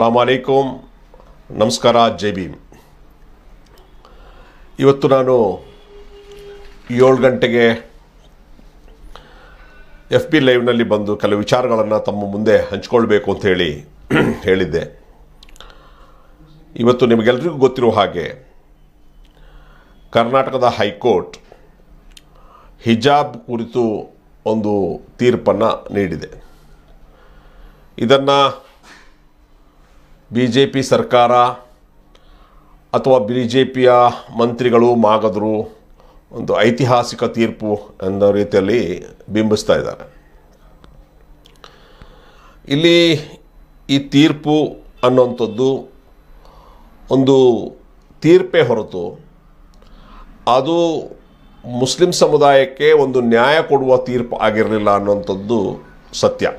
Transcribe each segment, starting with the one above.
ಅಲಾಮಲೈಕುಂ ನಮಸ್ಕಾರ ಜೈ ಭೀಮ್ ಇವತ್ತು ನಾನು ಏಳು ಗಂಟೆಗೆ ಎಫ್ ಬಿ ಲೈವ್ನಲ್ಲಿ ಬಂದು ಕೆಲವು ವಿಚಾರಗಳನ್ನು ತಮ್ಮ ಮುಂದೆ ಹಂಚ್ಕೊಳ್ಬೇಕು ಅಂತ ಹೇಳಿ ಹೇಳಿದ್ದೆ ಇವತ್ತು ನಿಮಗೆಲ್ರಿಗೂ ಗೊತ್ತಿರುವ ಹಾಗೆ ಕರ್ನಾಟಕದ ಹೈಕೋರ್ಟ್ ಹಿಜಾಬ್ ಕುರಿತು ಒಂದು ತೀರ್ಪನ್ನು ನೀಡಿದೆ ಇದನ್ನು ಬಿ ಜೆ ಪಿ ಸರ್ಕಾರ ಅಥವಾ ಬಿ ಜೆ ಪಿಯ ಮಂತ್ರಿಗಳು ಮಾಗದರು ಒಂದು ಐತಿಹಾಸಿಕ ತೀರ್ಪು ಅನ್ನೋ ರೀತಿಯಲ್ಲಿ ಬಿಂಬಿಸ್ತಾ ಇದ್ದಾರೆ ಇಲ್ಲಿ ಈ ತೀರ್ಪು ಅನ್ನೋಂಥದ್ದು ಒಂದು ತೀರ್ಪೇ ಹೊರತು ಅದು ಮುಸ್ಲಿಂ ಸಮುದಾಯಕ್ಕೆ ಒಂದು ನ್ಯಾಯ ಕೊಡುವ ತೀರ್ಪು ಆಗಿರಲಿಲ್ಲ ಅನ್ನೋಂಥದ್ದು ಸತ್ಯ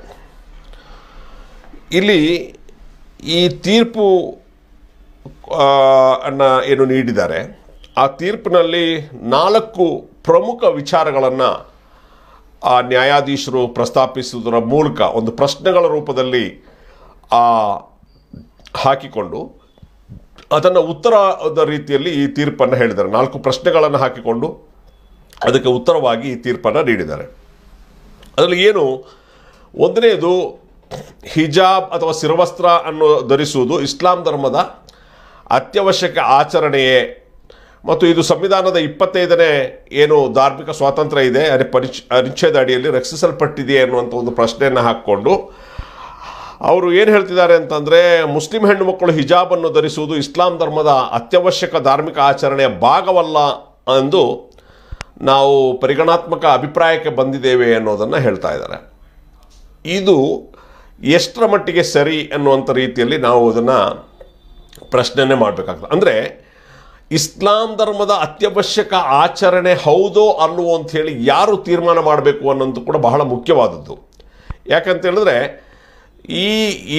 ಇಲ್ಲಿ ಈ ತೀರ್ಪು ಅನ್ನು ಏನು ನೀಡಿದ್ದಾರೆ ಆ ತೀರ್ಪಿನಲ್ಲಿ ನಾಲ್ಕು ಪ್ರಮುಖ ವಿಚಾರಗಳನ್ನು ಆ ನ್ಯಾಯಾಧೀಶರು ಪ್ರಸ್ತಾಪಿಸುವುದರ ಮೂಲಕ ಒಂದು ಪ್ರಶ್ನೆಗಳ ರೂಪದಲ್ಲಿ ಆ ಹಾಕಿಕೊಂಡು ಅದನ್ನು ಉತ್ತರದ ರೀತಿಯಲ್ಲಿ ಈ ತೀರ್ಪನ್ನು ಹೇಳಿದ್ದಾರೆ ನಾಲ್ಕು ಪ್ರಶ್ನೆಗಳನ್ನು ಹಾಕಿಕೊಂಡು ಅದಕ್ಕೆ ಉತ್ತರವಾಗಿ ಈ ತೀರ್ಪನ್ನು ನೀಡಿದ್ದಾರೆ ಅದರಲ್ಲಿ ಏನು ಒಂದನೇದು ಹಿಜಾಬ್ ಅಥವಾ ಶಿರವಸ್ತ್ರ ಅನ್ನು ಧರಿಸುವುದು ಇಸ್ಲಾಂ ಧರ್ಮದ ಅತ್ಯವಶ್ಯಕ ಆಚರಣೆಯೇ ಮತ್ತು ಇದು ಸಂವಿಧಾನದ ಇಪ್ಪತ್ತೈದನೇ ಏನು ಧಾರ್ಮಿಕ ಸ್ವಾತಂತ್ರ್ಯ ಇದೆ ಅದೇ ಪರಿಚ್ ಅಡಿಯಲ್ಲಿ ರಕ್ಷಿಸಲ್ಪಟ್ಟಿದೆಯೇ ಅನ್ನುವಂಥ ಒಂದು ಪ್ರಶ್ನೆಯನ್ನು ಹಾಕ್ಕೊಂಡು ಅವರು ಏನು ಹೇಳ್ತಿದ್ದಾರೆ ಅಂತಂದರೆ ಮುಸ್ಲಿಂ ಹೆಣ್ಣುಮಕ್ಕಳು ಹಿಜಾಬನ್ನು ಧರಿಸುವುದು ಇಸ್ಲಾಂ ಧರ್ಮದ ಅತ್ಯವಶ್ಯಕ ಧಾರ್ಮಿಕ ಆಚರಣೆಯ ಭಾಗವಲ್ಲ ಎಂದು ನಾವು ಪರಿಗಣಾತ್ಮಕ ಅಭಿಪ್ರಾಯಕ್ಕೆ ಬಂದಿದ್ದೇವೆ ಅನ್ನೋದನ್ನು ಹೇಳ್ತಾ ಇದ್ದಾರೆ ಇದು ಎಷ್ಟರ ಮಟ್ಟಿಗೆ ಸರಿ ಅನ್ನುವಂಥ ರೀತಿಯಲ್ಲಿ ನಾವು ಅದನ್ನು ಪ್ರಶ್ನೆನೇ ಮಾಡಬೇಕಾಗ್ತದೆ ಅಂದರೆ ಇಸ್ಲಾಂ ಧರ್ಮದ ಅತ್ಯವಶ್ಯಕ ಆಚರಣೆ ಹೌದೋ ಅಲ್ವೋ ಅಂಥೇಳಿ ಯಾರು ತೀರ್ಮಾನ ಮಾಡಬೇಕು ಅನ್ನೋದು ಕೂಡ ಬಹಳ ಮುಖ್ಯವಾದದ್ದು ಯಾಕಂತೇಳಿದ್ರೆ ಈ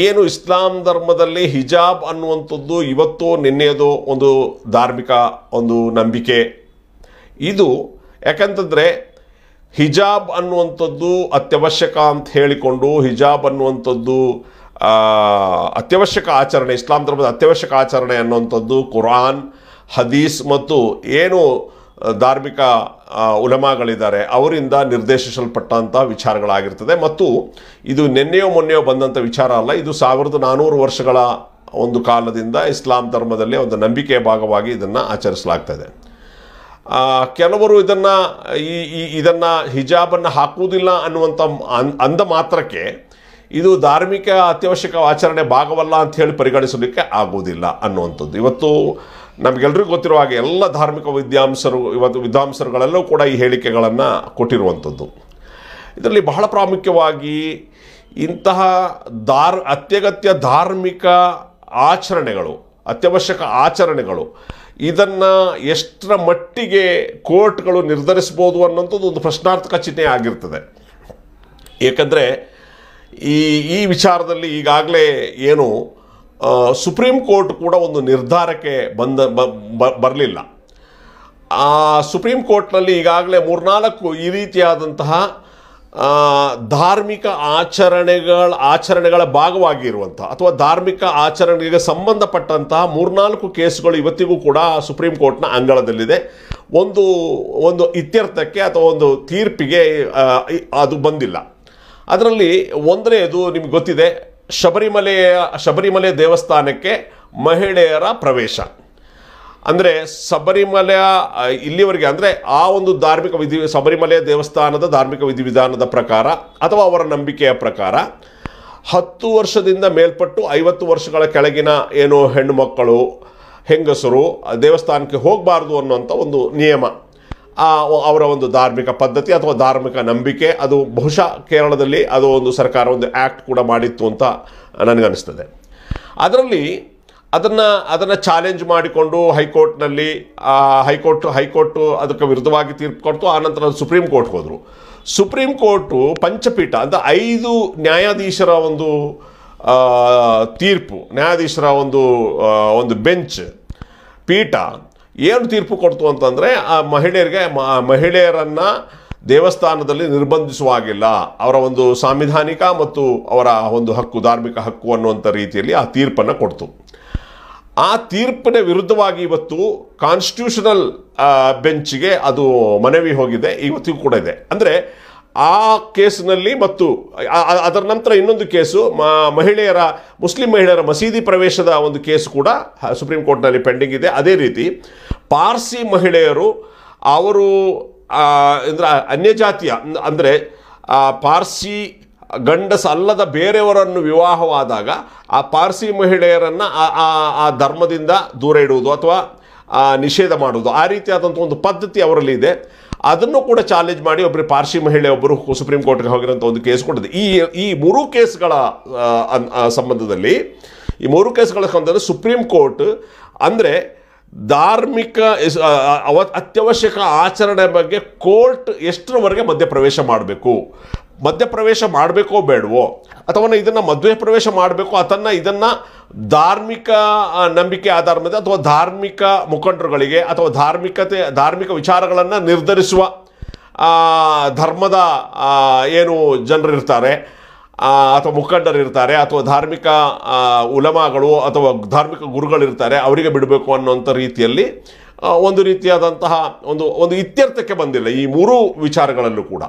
ಏನು ಇಸ್ಲಾಂ ಧರ್ಮದಲ್ಲಿ ಹಿಜಾಬ್ ಅನ್ನುವಂಥದ್ದು ಇವತ್ತೋ ನಿನ್ನೆಯದೋ ಒಂದು ಧಾರ್ಮಿಕ ಒಂದು ನಂಬಿಕೆ ಇದು ಯಾಕಂತಂದರೆ ಹಿಜಾಬ್ ಅನ್ನುವಂಥದ್ದು ಅತ್ಯವಶ್ಯಕ ಅಂತ ಹೇಳಿಕೊಂಡು ಹಿಜಾಬ್ ಅನ್ನುವಂಥದ್ದು ಅತ್ಯವಶ್ಯಕ ಆಚರಣೆ ಇಸ್ಲಾಂ ಧರ್ಮದ ಅತ್ಯವಶ್ಯಕ ಆಚರಣೆ ಅನ್ನುವಂಥದ್ದು ಕುರಾನ್ ಹದೀಸ್ ಮತ್ತು ಏನು ಧಾರ್ಮಿಕ ಉಲಮಾಗಳಿದ್ದಾರೆ ಅವರಿಂದ ನಿರ್ದೇಶಿಸಲ್ಪಟ್ಟಂಥ ವಿಚಾರಗಳಾಗಿರ್ತದೆ ಮತ್ತು ಇದು ನಿನ್ನೆಯೋ ಮೊನ್ನೆಯೋ ಬಂದಂಥ ವಿಚಾರ ಅಲ್ಲ ಇದು ಸಾವಿರದ ನಾನ್ನೂರು ವರ್ಷಗಳ ಒಂದು ಕಾಲದಿಂದ ಇಸ್ಲಾಂ ಧರ್ಮದಲ್ಲಿ ಒಂದು ನಂಬಿಕೆಯ ಭಾಗವಾಗಿ ಇದನ್ನು ಆಚರಿಸಲಾಗ್ತದೆ ಕೆಲವರು ಇದನ್ನು ಈ ಇದನ್ನು ಹಿಜಾಬನ್ನು ಹಾಕುವುದಿಲ್ಲ ಅನ್ನುವಂಥ ಅಂದ ಮಾತ್ರಕ್ಕೆ ಇದು ಧಾರ್ಮಿಕ ಅತ್ಯವಶ್ಯಕ ಆಚರಣೆ ಭಾಗವಲ್ಲ ಅಂತ ಹೇಳಿ ಪರಿಗಣಿಸಲಿಕ್ಕೆ ಆಗುವುದಿಲ್ಲ ಅನ್ನುವಂಥದ್ದು ಇವತ್ತು ನಮಗೆಲ್ಲರಿಗೂ ಗೊತ್ತಿರುವ ಹಾಗೆ ಎಲ್ಲ ಧಾರ್ಮಿಕ ವಿದ್ವಾಂಸರು ಇವತ್ತು ವಿದ್ವಾಂಸರುಗಳೆಲ್ಲವೂ ಕೂಡ ಈ ಹೇಳಿಕೆಗಳನ್ನು ಕೊಟ್ಟಿರುವಂಥದ್ದು ಇದರಲ್ಲಿ ಬಹಳ ಪ್ರಾಮುಖ್ಯವಾಗಿ ಇಂತಹ ದಾರ್ ಅತ್ಯಗತ್ಯ ಧಾರ್ಮಿಕ ಆಚರಣೆಗಳು ಅತ್ಯವಶ್ಯಕ ಆಚರಣೆಗಳು ಇದನ್ನು ಎಷ್ಟರ ಮಟ್ಟಿಗೆ ಕೋರ್ಟ್ಗಳು ನಿರ್ಧರಿಸ್ಬೋದು ಅನ್ನೋಂಥದ್ದು ಒಂದು ಪ್ರಶ್ನಾರ್ಥಕ ಚಿಹ್ನೆ ಆಗಿರ್ತದೆ ಏಕೆಂದರೆ ಈ ಈ ವಿಚಾರದಲ್ಲಿ ಈಗಾಗಲೇ ಏನು ಸುಪ್ರೀಂ ಕೋರ್ಟ್ ಕೂಡ ಒಂದು ನಿರ್ಧಾರಕ್ಕೆ ಬಂದ ಬರಲಿಲ್ಲ ಆ ಸುಪ್ರೀಂ ಕೋರ್ಟ್ನಲ್ಲಿ ಈಗಾಗಲೇ ಮೂರ್ನಾಲ್ಕು ಈ ರೀತಿಯಾದಂತಹ ಧಾರ್ಮಿಕ ಆಚರಣೆಗಳ ಆಚರಣೆಗಳ ಭಾಗವಾಗಿರುವಂಥ ಅಥವಾ ಧಾರ್ಮಿಕ ಆಚರಣೆಗೆ ಸಂಬಂಧಪಟ್ಟಂತಹ ಮೂರ್ನಾಲ್ಕು ಕೇಸ್ಗಳು ಇವತ್ತಿಗೂ ಕೂಡ ಸುಪ್ರೀಂ ಕೋರ್ಟ್ನ ಅಂಗಳದಲ್ಲಿದೆ ಒಂದು ಒಂದು ಇತ್ಯರ್ಥಕ್ಕೆ ಅಥವಾ ಒಂದು ತೀರ್ಪಿಗೆ ಅದು ಬಂದಿಲ್ಲ ಅದರಲ್ಲಿ ಅದು ನಿಮ್ಗೆ ಗೊತ್ತಿದೆ ಶಬರಿಮಲೆಯ ಶಬರಿಮಲೆ ದೇವಸ್ಥಾನಕ್ಕೆ ಮಹಿಳೆಯರ ಪ್ರವೇಶ ಅಂದರೆ ಶಬರಿಮಲೆಯ ಇಲ್ಲಿವರೆಗೆ ಅಂದರೆ ಆ ಒಂದು ಧಾರ್ಮಿಕ ವಿಧಿ ಸಬರಿಮಲೆ ದೇವಸ್ಥಾನದ ಧಾರ್ಮಿಕ ವಿಧಿವಿಧಾನದ ಪ್ರಕಾರ ಅಥವಾ ಅವರ ನಂಬಿಕೆಯ ಪ್ರಕಾರ ಹತ್ತು ವರ್ಷದಿಂದ ಮೇಲ್ಪಟ್ಟು ಐವತ್ತು ವರ್ಷಗಳ ಕೆಳಗಿನ ಏನು ಹೆಣ್ಣು ಮಕ್ಕಳು ಹೆಂಗಸರು ದೇವಸ್ಥಾನಕ್ಕೆ ಹೋಗಬಾರ್ದು ಅನ್ನುವಂಥ ಒಂದು ನಿಯಮ ಅವರ ಒಂದು ಧಾರ್ಮಿಕ ಪದ್ಧತಿ ಅಥವಾ ಧಾರ್ಮಿಕ ನಂಬಿಕೆ ಅದು ಬಹುಶಃ ಕೇರಳದಲ್ಲಿ ಅದು ಒಂದು ಸರ್ಕಾರ ಒಂದು ಆ್ಯಕ್ಟ್ ಕೂಡ ಮಾಡಿತ್ತು ಅಂತ ನನಗನ್ನಿಸ್ತದೆ ಅದರಲ್ಲಿ ಅದನ್ನು ಅದನ್ನು ಚಾಲೆಂಜ್ ಮಾಡಿಕೊಂಡು ಹೈಕೋರ್ಟ್ನಲ್ಲಿ ಹೈಕೋರ್ಟ್ ಹೈಕೋರ್ಟು ಅದಕ್ಕೆ ವಿರುದ್ಧವಾಗಿ ತೀರ್ಪು ಕೊಡ್ತು ಆನಂತರ ಸುಪ್ರೀಂ ಕೋರ್ಟ್ಗೆ ಹೋದರು ಸುಪ್ರೀಂ ಕೋರ್ಟು ಪಂಚಪೀಠ ಅಂತ ಐದು ನ್ಯಾಯಾಧೀಶರ ಒಂದು ತೀರ್ಪು ನ್ಯಾಯಾಧೀಶರ ಒಂದು ಒಂದು ಬೆಂಚ್ ಪೀಠ ಏನು ತೀರ್ಪು ಕೊಡ್ತು ಅಂತಂದರೆ ಆ ಮಹಿಳೆಯರಿಗೆ ಮಹಿಳೆಯರನ್ನು ದೇವಸ್ಥಾನದಲ್ಲಿ ನಿರ್ಬಂಧಿಸುವಾಗಿಲ್ಲ ಅವರ ಒಂದು ಸಾಂವಿಧಾನಿಕ ಮತ್ತು ಅವರ ಒಂದು ಹಕ್ಕು ಧಾರ್ಮಿಕ ಹಕ್ಕು ಅನ್ನುವಂಥ ರೀತಿಯಲ್ಲಿ ಆ ತೀರ್ಪನ್ನು ಕೊಡ್ತು ಆ ತೀರ್ಪಿನ ವಿರುದ್ಧವಾಗಿ ಇವತ್ತು ಕಾನ್ಸ್ಟಿಟ್ಯೂಷನಲ್ ಬೆಂಚ್ಗೆ ಅದು ಮನವಿ ಹೋಗಿದೆ ಇವತ್ತಿಗೂ ಕೂಡ ಇದೆ ಅಂದರೆ ಆ ಕೇಸಿನಲ್ಲಿ ಮತ್ತು ಅದರ ನಂತರ ಇನ್ನೊಂದು ಕೇಸು ಮಹಿಳೆಯರ ಮುಸ್ಲಿಂ ಮಹಿಳೆಯರ ಮಸೀದಿ ಪ್ರವೇಶದ ಒಂದು ಕೇಸ್ ಕೂಡ ಸುಪ್ರೀಂ ಕೋರ್ಟ್ನಲ್ಲಿ ಪೆಂಡಿಂಗ್ ಇದೆ ಅದೇ ರೀತಿ ಪಾರ್ಸಿ ಮಹಿಳೆಯರು ಅವರು ಅಂದರೆ ಅನ್ಯಜಾತಿಯ ಅಂದರೆ ಪಾರ್ಸಿ ಗಂಡಸಲ್ಲದ ಬೇರೆಯವರನ್ನು ವಿವಾಹವಾದಾಗ ಆ ಪಾರ್ಸಿ ಮಹಿಳೆಯರನ್ನು ಆ ಧರ್ಮದಿಂದ ದೂರ ಇಡುವುದು ಅಥವಾ ನಿಷೇಧ ಮಾಡುವುದು ಆ ರೀತಿಯಾದಂಥ ಒಂದು ಪದ್ಧತಿ ಅವರಲ್ಲಿ ಇದೆ ಅದನ್ನು ಕೂಡ ಚಾಲೆಂಜ್ ಮಾಡಿ ಒಬ್ಬರು ಪಾರ್ಸಿ ಮಹಿಳೆ ಒಬ್ಬರು ಸುಪ್ರೀಂ ಕೋರ್ಟ್ಗೆ ಹೋಗಿರೋಂಥ ಒಂದು ಕೇಸ್ ಕೊಟ್ಟಿದೆ ಈ ಈ ಮೂರು ಕೇಸ್ಗಳ ಸಂಬಂಧದಲ್ಲಿ ಈ ಮೂರು ಕೇಸ್ಗಳ ಸಂಬಂಧದಲ್ಲಿ ಸುಪ್ರೀಂ ಕೋರ್ಟ್ ಅಂದರೆ ಧಾರ್ಮಿಕ ಅವ ಅತ್ಯವಶ್ಯಕ ಆಚರಣೆ ಬಗ್ಗೆ ಕೋರ್ಟ್ ಎಷ್ಟರವರೆಗೆ ಮಧ್ಯಪ್ರವೇಶ ಮಾಡಬೇಕು ಮಧ್ಯಪ್ರವೇಶ ಮಾಡಬೇಕೋ ಬೇಡವೋ ಅಥವಾ ಇದನ್ನು ಮದುವೆ ಪ್ರವೇಶ ಮಾಡಬೇಕು ಅದನ್ನು ಇದನ್ನು ಧಾರ್ಮಿಕ ನಂಬಿಕೆ ಆಧಾರ ಮೇಲೆ ಅಥವಾ ಧಾರ್ಮಿಕ ಮುಖಂಡರುಗಳಿಗೆ ಅಥವಾ ಧಾರ್ಮಿಕತೆ ಧಾರ್ಮಿಕ ವಿಚಾರಗಳನ್ನು ನಿರ್ಧರಿಸುವ ಧರ್ಮದ ಏನು ಜನರಿರ್ತಾರೆ ಅಥವಾ ಮುಖಂಡರಿರ್ತಾರೆ ಅಥವಾ ಧಾರ್ಮಿಕ ಉಲಮಾಗಳು ಅಥವಾ ಧಾರ್ಮಿಕ ಗುರುಗಳಿರ್ತಾರೆ ಅವರಿಗೆ ಬಿಡಬೇಕು ಅನ್ನೋಂಥ ರೀತಿಯಲ್ಲಿ ಒಂದು ರೀತಿಯಾದಂತಹ ಒಂದು ಒಂದು ಇತ್ಯರ್ಥಕ್ಕೆ ಬಂದಿಲ್ಲ ಈ ಮೂರೂ ವಿಚಾರಗಳಲ್ಲೂ ಕೂಡ